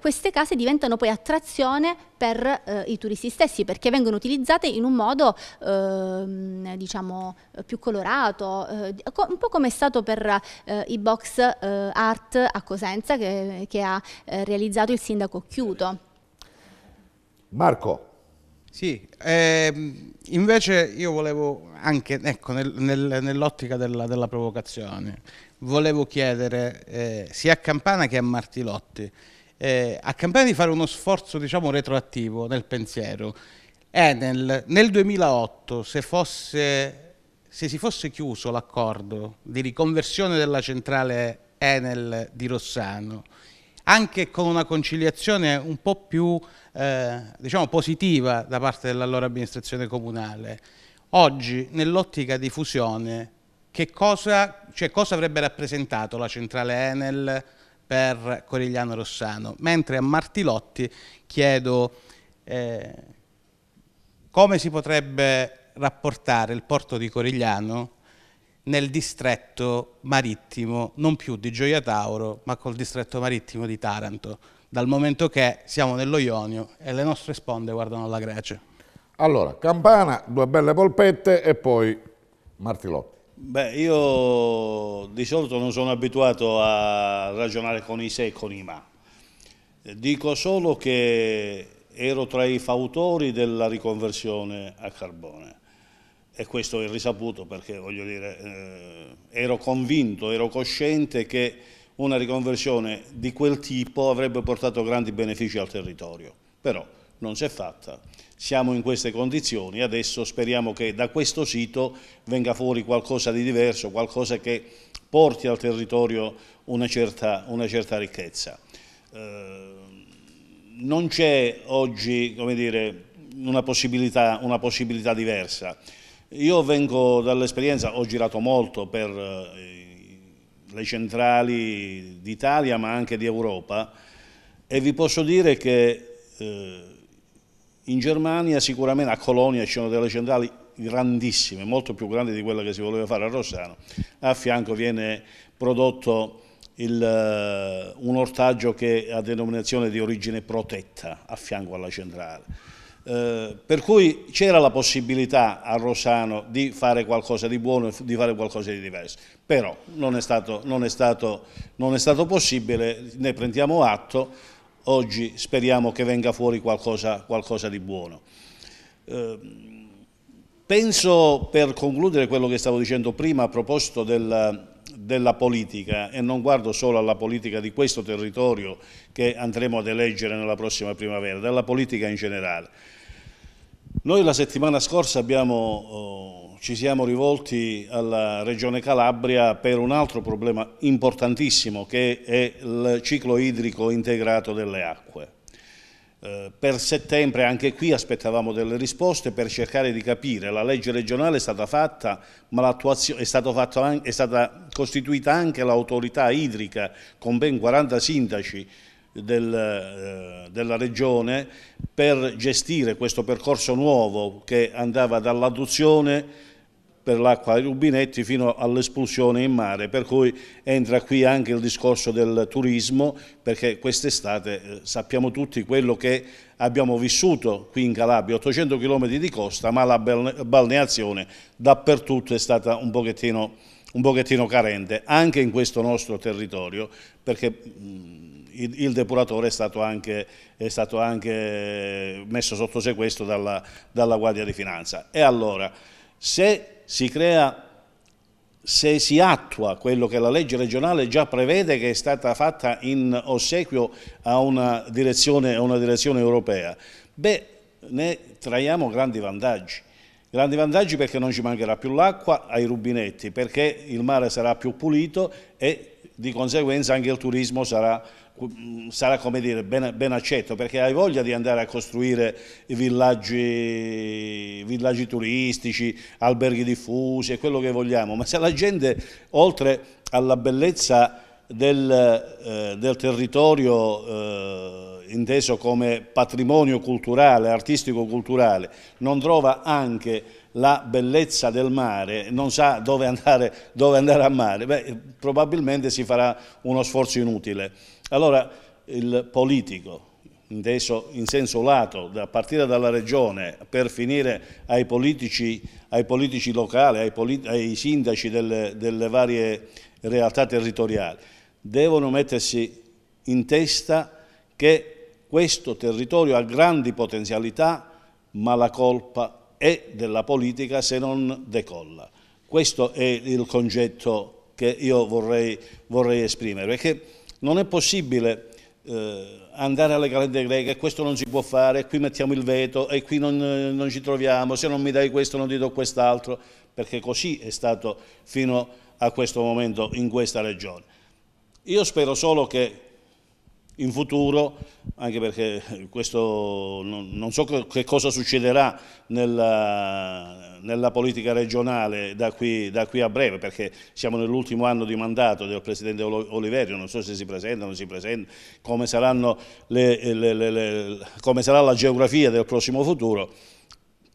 S4: queste case diventano poi attrazione per eh, i turisti stessi perché vengono utilizzate in un modo ehm, diciamo, eh, diciamo più colorato, eh, un po' come è stato per eh, i box eh, art a Cosenza che, che ha eh, realizzato il sindaco Chiuto.
S1: Marco.
S6: Sì, ehm, invece io volevo anche, ecco, nel, nel, nell'ottica della, della, provocazione, volevo chiedere sia a Campana che a Martilotti, eh, a campagna di fare uno sforzo diciamo retroattivo nel pensiero. Enel nel 2008 se, fosse, se si fosse chiuso l'accordo di riconversione della centrale Enel di Rossano, anche con una conciliazione un po' più eh, diciamo positiva da parte dell'allora amministrazione comunale. Oggi, nell'ottica di fusione, che cosa, cioè, cosa, avrebbe rappresentato la centrale Enel per Corigliano Rossano, mentre a Martilotti chiedo eh, come si potrebbe rapportare il porto di Corigliano nel distretto marittimo non più di Gioia Tauro ma col distretto marittimo di Taranto dal momento che siamo nello Ionio e le nostre sponde guardano alla Grecia.
S1: Allora, Campana, due belle polpette e poi Martilotti.
S3: Beh, io di solito non sono abituato a ragionare con i se e con i ma. Dico solo che ero tra i fautori della riconversione a carbone e questo è risaputo perché voglio dire eh, ero convinto, ero cosciente che una riconversione di quel tipo avrebbe portato grandi benefici al territorio. Però non si è fatta. Siamo in queste condizioni, adesso speriamo che da questo sito venga fuori qualcosa di diverso, qualcosa che porti al territorio una certa, una certa ricchezza. Eh, non c'è oggi dire, una, possibilità, una possibilità diversa. Io vengo dall'esperienza, ho girato molto per eh, le centrali d'Italia ma anche di Europa e vi posso dire che eh, in Germania sicuramente a Colonia ci sono delle centrali grandissime, molto più grandi di quella che si voleva fare a Rossano, a fianco viene prodotto il, eh, un ortaggio che ha denominazione di origine protetta a fianco alla centrale. Eh, per cui c'era la possibilità a Rosano di fare qualcosa di buono e di fare qualcosa di diverso, però non è stato, non è stato, non è stato possibile, ne prendiamo atto oggi speriamo che venga fuori qualcosa, qualcosa di buono. Eh, penso, per concludere quello che stavo dicendo prima a proposito del, della politica, e non guardo solo alla politica di questo territorio che andremo ad eleggere nella prossima primavera, della politica in generale. Noi la settimana scorsa abbiamo... Oh, ci siamo rivolti alla Regione Calabria per un altro problema importantissimo che è il ciclo idrico integrato delle acque. Eh, per settembre anche qui aspettavamo delle risposte per cercare di capire, la legge regionale è stata fatta ma è, fatto, è stata costituita anche l'autorità idrica con ben 40 sindaci del, eh, della regione per gestire questo percorso nuovo che andava dall'adduzione per l'acqua ai rubinetti fino all'espulsione in mare, per cui entra qui anche il discorso del turismo, perché quest'estate eh, sappiamo tutti quello che abbiamo vissuto qui in Calabria, 800 km di costa, ma la balneazione dappertutto è stata un pochettino, un pochettino carente, anche in questo nostro territorio, perché mm, il, depuratore è stato, anche, è stato anche messo sotto sequestro dalla, dalla Guardia di Finanza. E allora, se si crea se si attua quello che la legge regionale già prevede che è stata fatta in ossequio a una direzione, a una direzione europea, beh, ne traiamo grandi vantaggi. Grandi vantaggi perché non ci mancherà più l'acqua ai rubinetti, perché il mare sarà più pulito e di conseguenza anche il turismo sarà più sarà come dire, ben, ben, accetto, perché hai voglia di andare a costruire villaggi, villaggi turistici, alberghi diffusi e quello che vogliamo, ma se la gente, oltre alla bellezza del, eh, del territorio eh, inteso come patrimonio culturale, artistico-culturale, non trova anche la bellezza del mare, non sa dove andare, dove andare a mare, beh, probabilmente si farà uno sforzo inutile. Allora il politico, inteso in senso lato, a partire dalla regione per finire ai politici, ai politici locali, ai, politi ai sindaci delle, delle varie realtà territoriali, devono mettersi in testa che questo territorio ha grandi potenzialità, ma la colpa è della politica se non decolla. Questo è il concetto che io vorrei, vorrei esprimere, perché non è possibile eh, andare alle calende greche, questo non si può fare, qui mettiamo il veto e qui non, eh, non ci troviamo, se non mi dai questo non ti do quest'altro, perché così è stato fino a questo momento in questa regione. Io spero solo che in futuro, anche perché questo non, so che cosa succederà nella, nella politica regionale da qui, da qui, a breve, perché siamo nell'ultimo anno di mandato del Presidente Oliverio, non so se si presenta o non si presenta, come, le, le, le, come sarà la geografia del prossimo futuro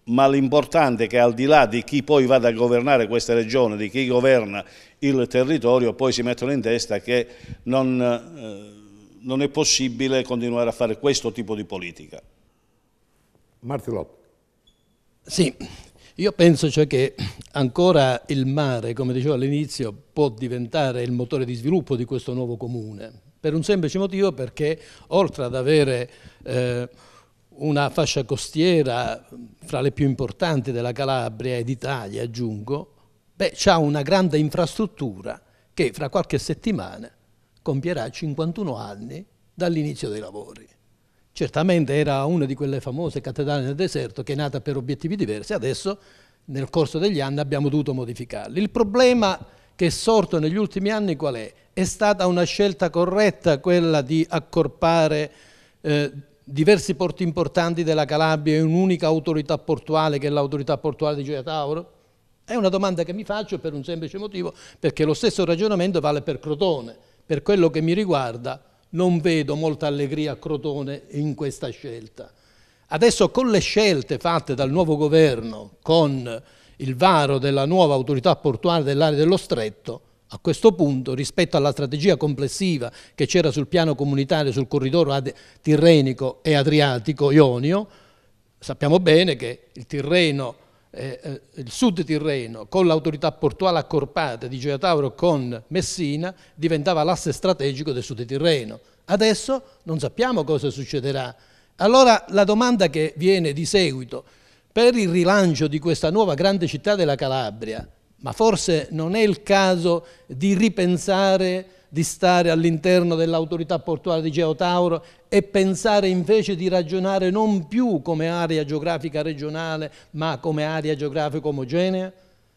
S3: ma l'importante è che al di là di chi poi vada a governare questa regione, di chi governa il territorio, poi si mettono in testa che non, eh, non è possibile continuare a fare questo tipo di politica.
S1: Martilot.
S2: Sì, io penso cioè che ancora il mare, come dicevo all'inizio, può diventare il motore di sviluppo di questo nuovo comune, per un semplice motivo perché oltre ad avere eh, una fascia costiera fra le più importanti della Calabria e d'Italia, aggiungo, beh, ha una grande infrastruttura che fra qualche settimana compierà 51 anni dall'inizio dei lavori. Certamente era una di quelle famose cattedrali nel deserto che è nata per obiettivi diversi, adesso nel corso degli anni abbiamo dovuto modificarli. Il problema che è sorto negli ultimi anni qual è? È stata una scelta corretta quella di accorpare eh, diversi porti importanti della Calabria in un'unica autorità portuale che è l'autorità portuale di Gioia Tauro? È una domanda che mi faccio per un semplice motivo, perché lo stesso ragionamento vale per Crotone. Per quello che mi riguarda non vedo molta allegria a Crotone in questa scelta. Adesso con le scelte fatte dal nuovo governo, con il varo della nuova autorità portuale dell'area dello Stretto, a questo punto, rispetto alla strategia complessiva che c'era sul piano comunitario sul corridoio tirrenico e adriatico-ionio, sappiamo bene che il Tirreno eh, eh, il sud Tirreno con l'autorità portuale accorpata di Gioia Tauro con Messina diventava l'asse strategico del sud Tirreno. Adesso non sappiamo cosa succederà. Allora la domanda che viene di seguito per il rilancio di questa nuova grande città della Calabria, ma forse non è il caso di ripensare di stare all'interno dell'autorità portuale di Geotauro e pensare invece di ragionare non più come area geografica regionale ma come area geografica omogenea?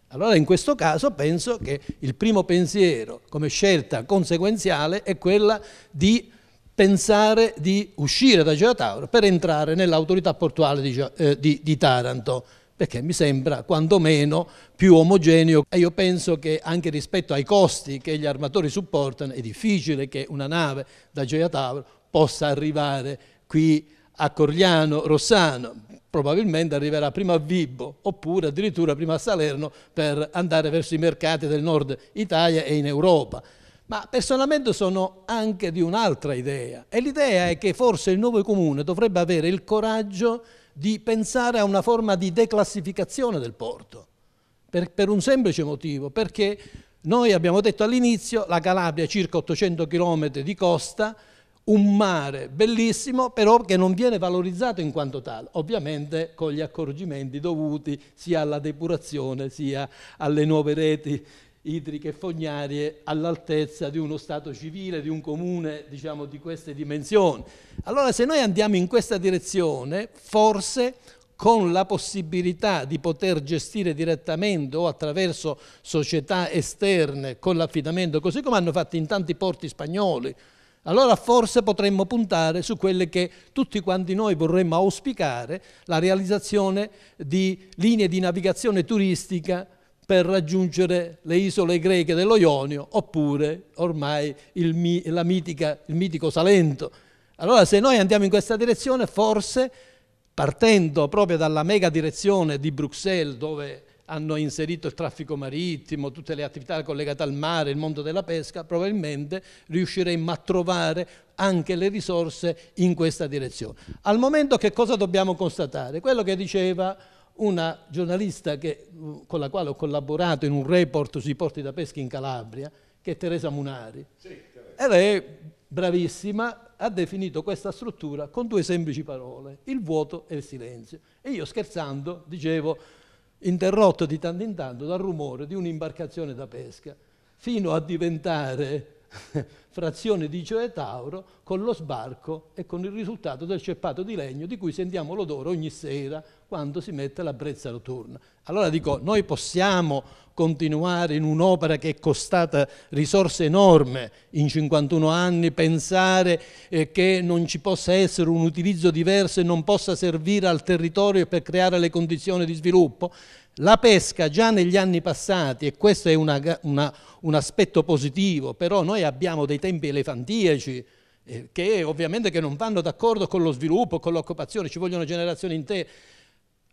S2: Allora in questo caso penso che il primo pensiero come scelta conseguenziale è quella di pensare di uscire da Geotauro per entrare nell'autorità portuale di, eh, di, di Taranto perché mi sembra quantomeno più omogeneo e io penso che anche rispetto ai costi che gli armatori supportano è difficile che una nave da Gioia Tavolo possa arrivare qui a Corigliano, Rossano, probabilmente arriverà prima a Vibo oppure addirittura prima a Salerno per andare verso i mercati del nord Italia e in Europa. Ma personalmente sono anche di un'altra idea e l'idea è che forse il nuovo comune dovrebbe avere il coraggio di di pensare a una forma di declassificazione del porto, per, per un semplice motivo, perché noi abbiamo detto all'inizio la Calabria circa 800 km di costa, un mare bellissimo, però che non viene valorizzato in quanto tale, ovviamente con gli accorgimenti dovuti sia alla depurazione sia alle nuove reti idriche e fognarie all'altezza di uno Stato civile, di un comune diciamo, di queste dimensioni. Allora se noi andiamo in questa direzione, forse con la possibilità di poter gestire direttamente o attraverso società esterne con l'affidamento, così come hanno fatto in tanti porti spagnoli, allora forse potremmo puntare su quelle che tutti quanti noi vorremmo auspicare, la realizzazione di linee di navigazione turistica per raggiungere le isole greche dello Ionio oppure ormai il, mitica, il mitico Salento. Allora se noi andiamo in questa direzione forse partendo proprio dalla mega direzione di Bruxelles dove hanno inserito il traffico marittimo, tutte le attività collegate al mare, il mondo della pesca, probabilmente riusciremmo a trovare anche le risorse in questa direzione. Al momento che cosa dobbiamo constatare? Quello che diceva una giornalista che, con la quale ho collaborato in un report sui porti da pesca in Calabria, che è Teresa Munari.
S1: Sì, e lei,
S2: bravissima, ha definito questa struttura con due semplici parole, il vuoto e il silenzio. E io scherzando dicevo, interrotto di tanto in tanto dal rumore di un'imbarcazione da pesca, fino a diventare frazione di Gioia Tauro con lo sbarco e con il risultato del ceppato di legno di cui sentiamo l'odore ogni sera quando si mette la brezza notturna. Allora dico, noi possiamo continuare in un'opera che è costata risorse enorme in 51 anni, pensare eh, che non ci possa essere un utilizzo diverso e non possa servire al territorio per creare le condizioni di sviluppo? La pesca già negli anni passati, e questo è una, una, un aspetto positivo, però noi abbiamo dei tempi elefantiaci, eh, che ovviamente che non vanno d'accordo con lo sviluppo, con l'occupazione, ci vogliono generazioni intere.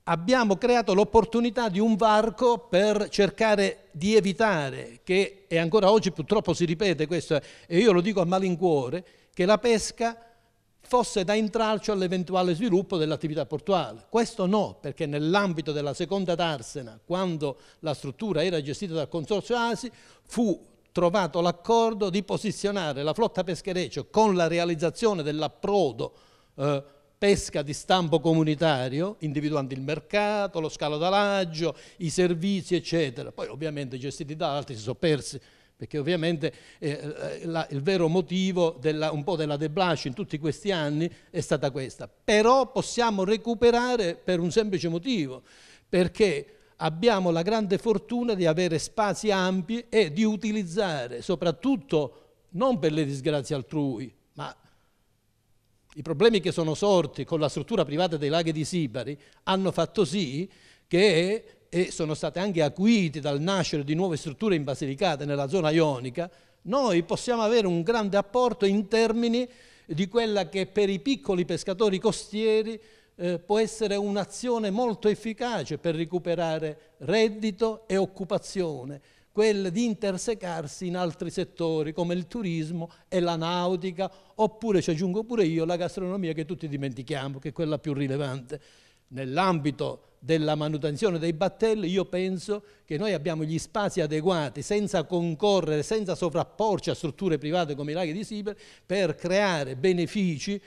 S2: Abbiamo creato l'opportunità di un varco per cercare di evitare che, e ancora oggi purtroppo si ripete questo, eh, e io lo dico a malincuore, che la pesca fosse da intralcio all'eventuale sviluppo dell'attività portuale. Questo no, perché nell'ambito della seconda Tarsena, quando la struttura era gestita dal Consorzio ASI, fu trovato l'accordo di posizionare la flotta peschereccio con la realizzazione dell'approdo eh, pesca di stampo comunitario, individuando il mercato, lo scalo d'alaggio, i servizi, eccetera. Poi ovviamente gestiti da altri si sono persi perché ovviamente eh, eh, la, il vero motivo della, un po' della De Blasio in tutti questi anni è stata questa. Però possiamo recuperare per un semplice motivo, perché abbiamo la grande fortuna di avere spazi ampi e di utilizzare soprattutto non per le disgrazie altrui, ma i problemi che sono sorti con la struttura privata dei laghi di Sibari hanno fatto sì che e sono state anche acuite dal nascere di nuove strutture in Basilicata, nella zona ionica, noi possiamo avere un grande apporto in termini di quella che per i piccoli pescatori costieri eh, può essere un'azione molto efficace per recuperare reddito e occupazione, quella di intersecarsi in altri settori come il turismo e la nautica, oppure ci aggiungo pure io la gastronomia che tutti dimentichiamo, che è quella più rilevante. Nell'ambito della manutenzione dei battelli, io penso che noi abbiamo gli spazi adeguati, senza concorrere, senza sovrapporci a strutture private come i laghi di Siber, per creare benefici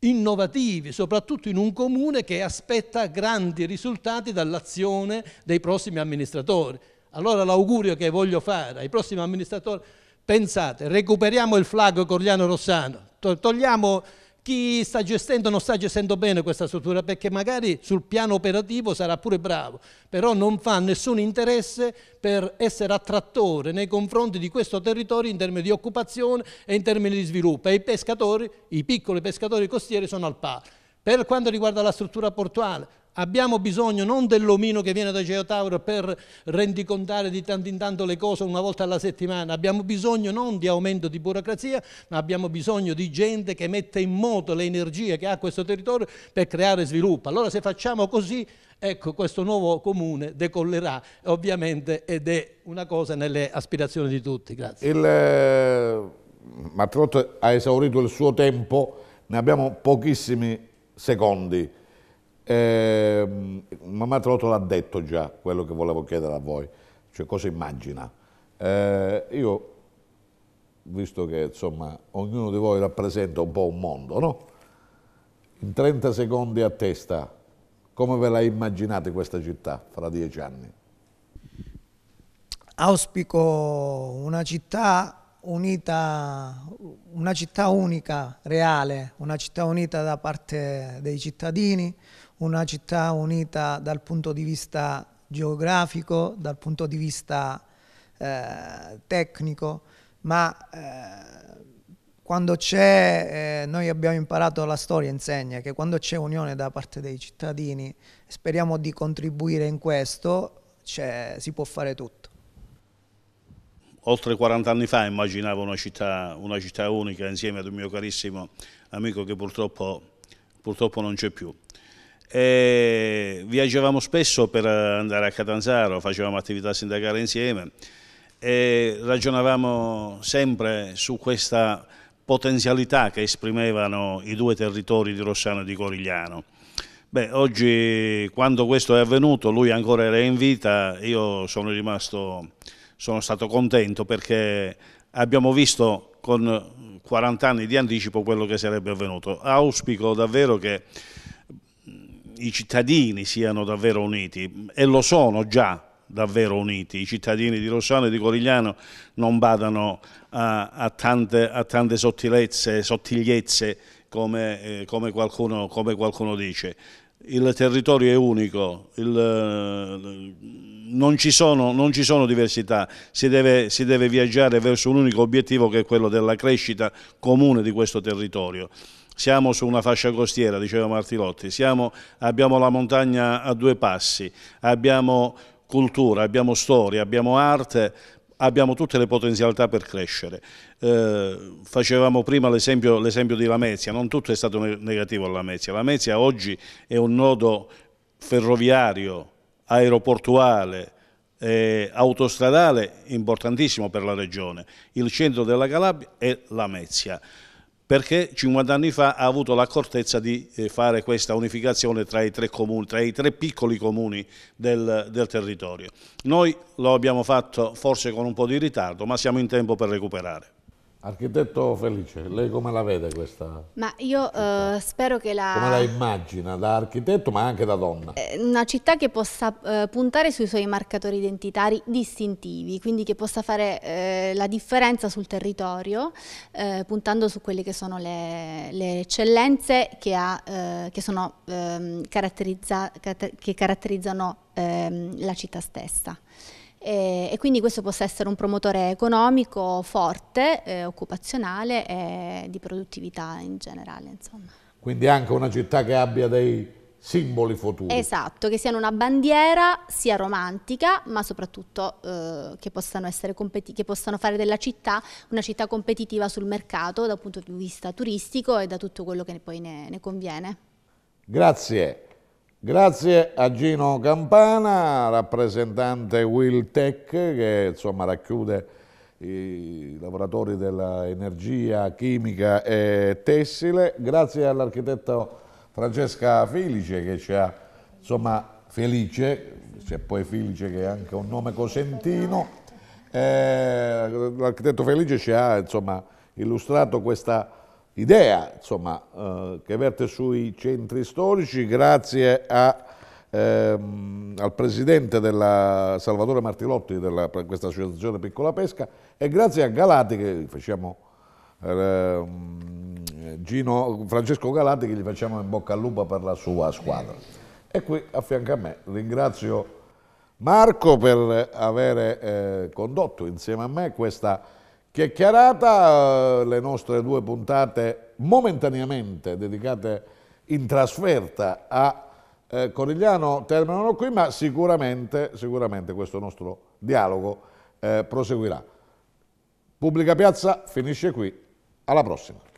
S2: innovativi, soprattutto in un comune che aspetta grandi risultati dall'azione dei prossimi amministratori. Allora l'augurio che voglio fare ai prossimi amministratori, pensate, recuperiamo il flag corliano Rossano, togliamo chi sta gestendo non sta gestendo bene questa struttura perché magari sul piano operativo sarà pure bravo, però non fa nessun interesse per essere attrattore nei confronti di questo territorio in termini di occupazione e in termini di sviluppo e i pescatori, i piccoli pescatori costieri sono al pari. Per quanto riguarda la struttura portuale, abbiamo bisogno non dell'omino che viene da Geotauro per rendicontare di tanto in tanto le cose una volta alla settimana, abbiamo bisogno non di aumento di burocrazia, ma abbiamo bisogno di gente che mette in moto le energie che ha questo territorio per creare sviluppo. Allora se facciamo così, ecco, questo nuovo comune decollerà ovviamente ed è una cosa nelle aspirazioni di tutti. Grazie. Il
S1: eh, Matrotto ha esaurito il suo tempo, ne abbiamo pochissimi secondi. Eh, mamma Trotto l'ha detto già, quello che volevo chiedere a voi, cioè cosa immagina. Eh, io, visto che insomma ognuno di voi rappresenta un po' un mondo, no? In 30 secondi a testa, come ve la immaginate questa città fra dieci anni?
S5: Auspico una città unita, una città unica, reale, una città unita da parte dei cittadini, una città unita dal punto di vista geografico, dal punto di vista eh, tecnico, ma eh, quando c'è, eh, noi abbiamo imparato, la storia insegna che quando c'è unione da parte dei cittadini, speriamo di contribuire in questo, si può fare tutto
S3: oltre 40 anni fa immaginavo una città, una città, unica insieme ad un mio carissimo amico che purtroppo, purtroppo non c'è più. E viaggiavamo spesso per andare a Catanzaro, facevamo attività sindacale insieme e ragionavamo sempre su questa potenzialità che esprimevano i due territori di Rossano e di Corigliano. Beh, oggi quando questo è avvenuto, lui ancora era in vita, io sono rimasto sono stato contento perché abbiamo visto con 40 anni di anticipo quello che sarebbe avvenuto. Auspico davvero che mm, i cittadini siano davvero uniti e lo sono già davvero uniti. I cittadini di Rossano e di Corigliano non badano a, a, tante, a tante, sottilezze, sottigliezze come, eh, come, qualcuno, come, qualcuno, dice. Il territorio è unico, il, non ci, sono, non ci sono, diversità, si deve, si deve viaggiare verso un unico obiettivo che è quello della crescita comune di questo territorio siamo su una fascia costiera, diceva Martilotti, siamo, abbiamo la montagna a due passi, abbiamo cultura, abbiamo storia, abbiamo arte, abbiamo tutte le potenzialità per crescere. Eh, facevamo prima l'esempio di Lamezia, non tutto è stato negativo a Lamezia, Lamezia oggi è un nodo ferroviario, aeroportuale, e autostradale importantissimo per la regione, il centro della Calabria e Lamezia, perché 50 anni fa ha avuto l'accortezza di eh, fare questa unificazione tra i tre, comuni, tra i tre piccoli comuni del, del, territorio. Noi lo abbiamo fatto forse
S1: con un po' di ritardo, ma siamo in tempo per recuperare. Architetto Felice, lei come la vede questa?
S4: Ma io eh, spero che la... Come la
S1: immagina da architetto ma anche da donna? Eh,
S4: una città che possa eh, puntare sui suoi marcatori identitari distintivi, quindi che possa fare eh, la differenza sul territorio, eh, puntando su quelle che sono le, le eccellenze che, ha, eh, che, sono, ehm, caratterizza, che caratterizzano ehm, la città stessa e, eh, e quindi questo possa essere un promotore economico forte, eh, occupazionale e di produttività in generale. Insomma.
S1: Quindi anche una città che abbia dei simboli futuri.
S4: Esatto, che siano una bandiera sia romantica, ma soprattutto eh, che, possano che, possano fare della città una città competitiva sul mercato dal punto di vista turistico e da tutto quello che poi ne, ne conviene.
S1: Grazie. Grazie a Gino Campana, rappresentante Wiltech, che insomma, racchiude i lavoratori dell'energia chimica e tessile. Grazie all'architetto Francesca Felice che ci ha, insomma, Felice, c'è poi Felice che è anche un nome cosentino. Eh, l'architetto Felice ci ha, insomma, illustrato questa idea insomma, eh, che verte sui centri storici grazie a, ehm, al presidente della Salvatore Martilotti della, questa associazione Piccola Pesca e grazie a Galati che facciamo ehm, Gino, Francesco Galati che gli facciamo in bocca al lupo per la sua squadra e qui a fianco a me ringrazio Marco per aver eh, condotto insieme a me questa chiacchierata, eh, le nostre due puntate momentaneamente dedicate in trasferta a eh, Corigliano terminano qui, ma sicuramente, sicuramente questo nostro dialogo eh, proseguirà. Pubblica Piazza finisce qui, alla prossima.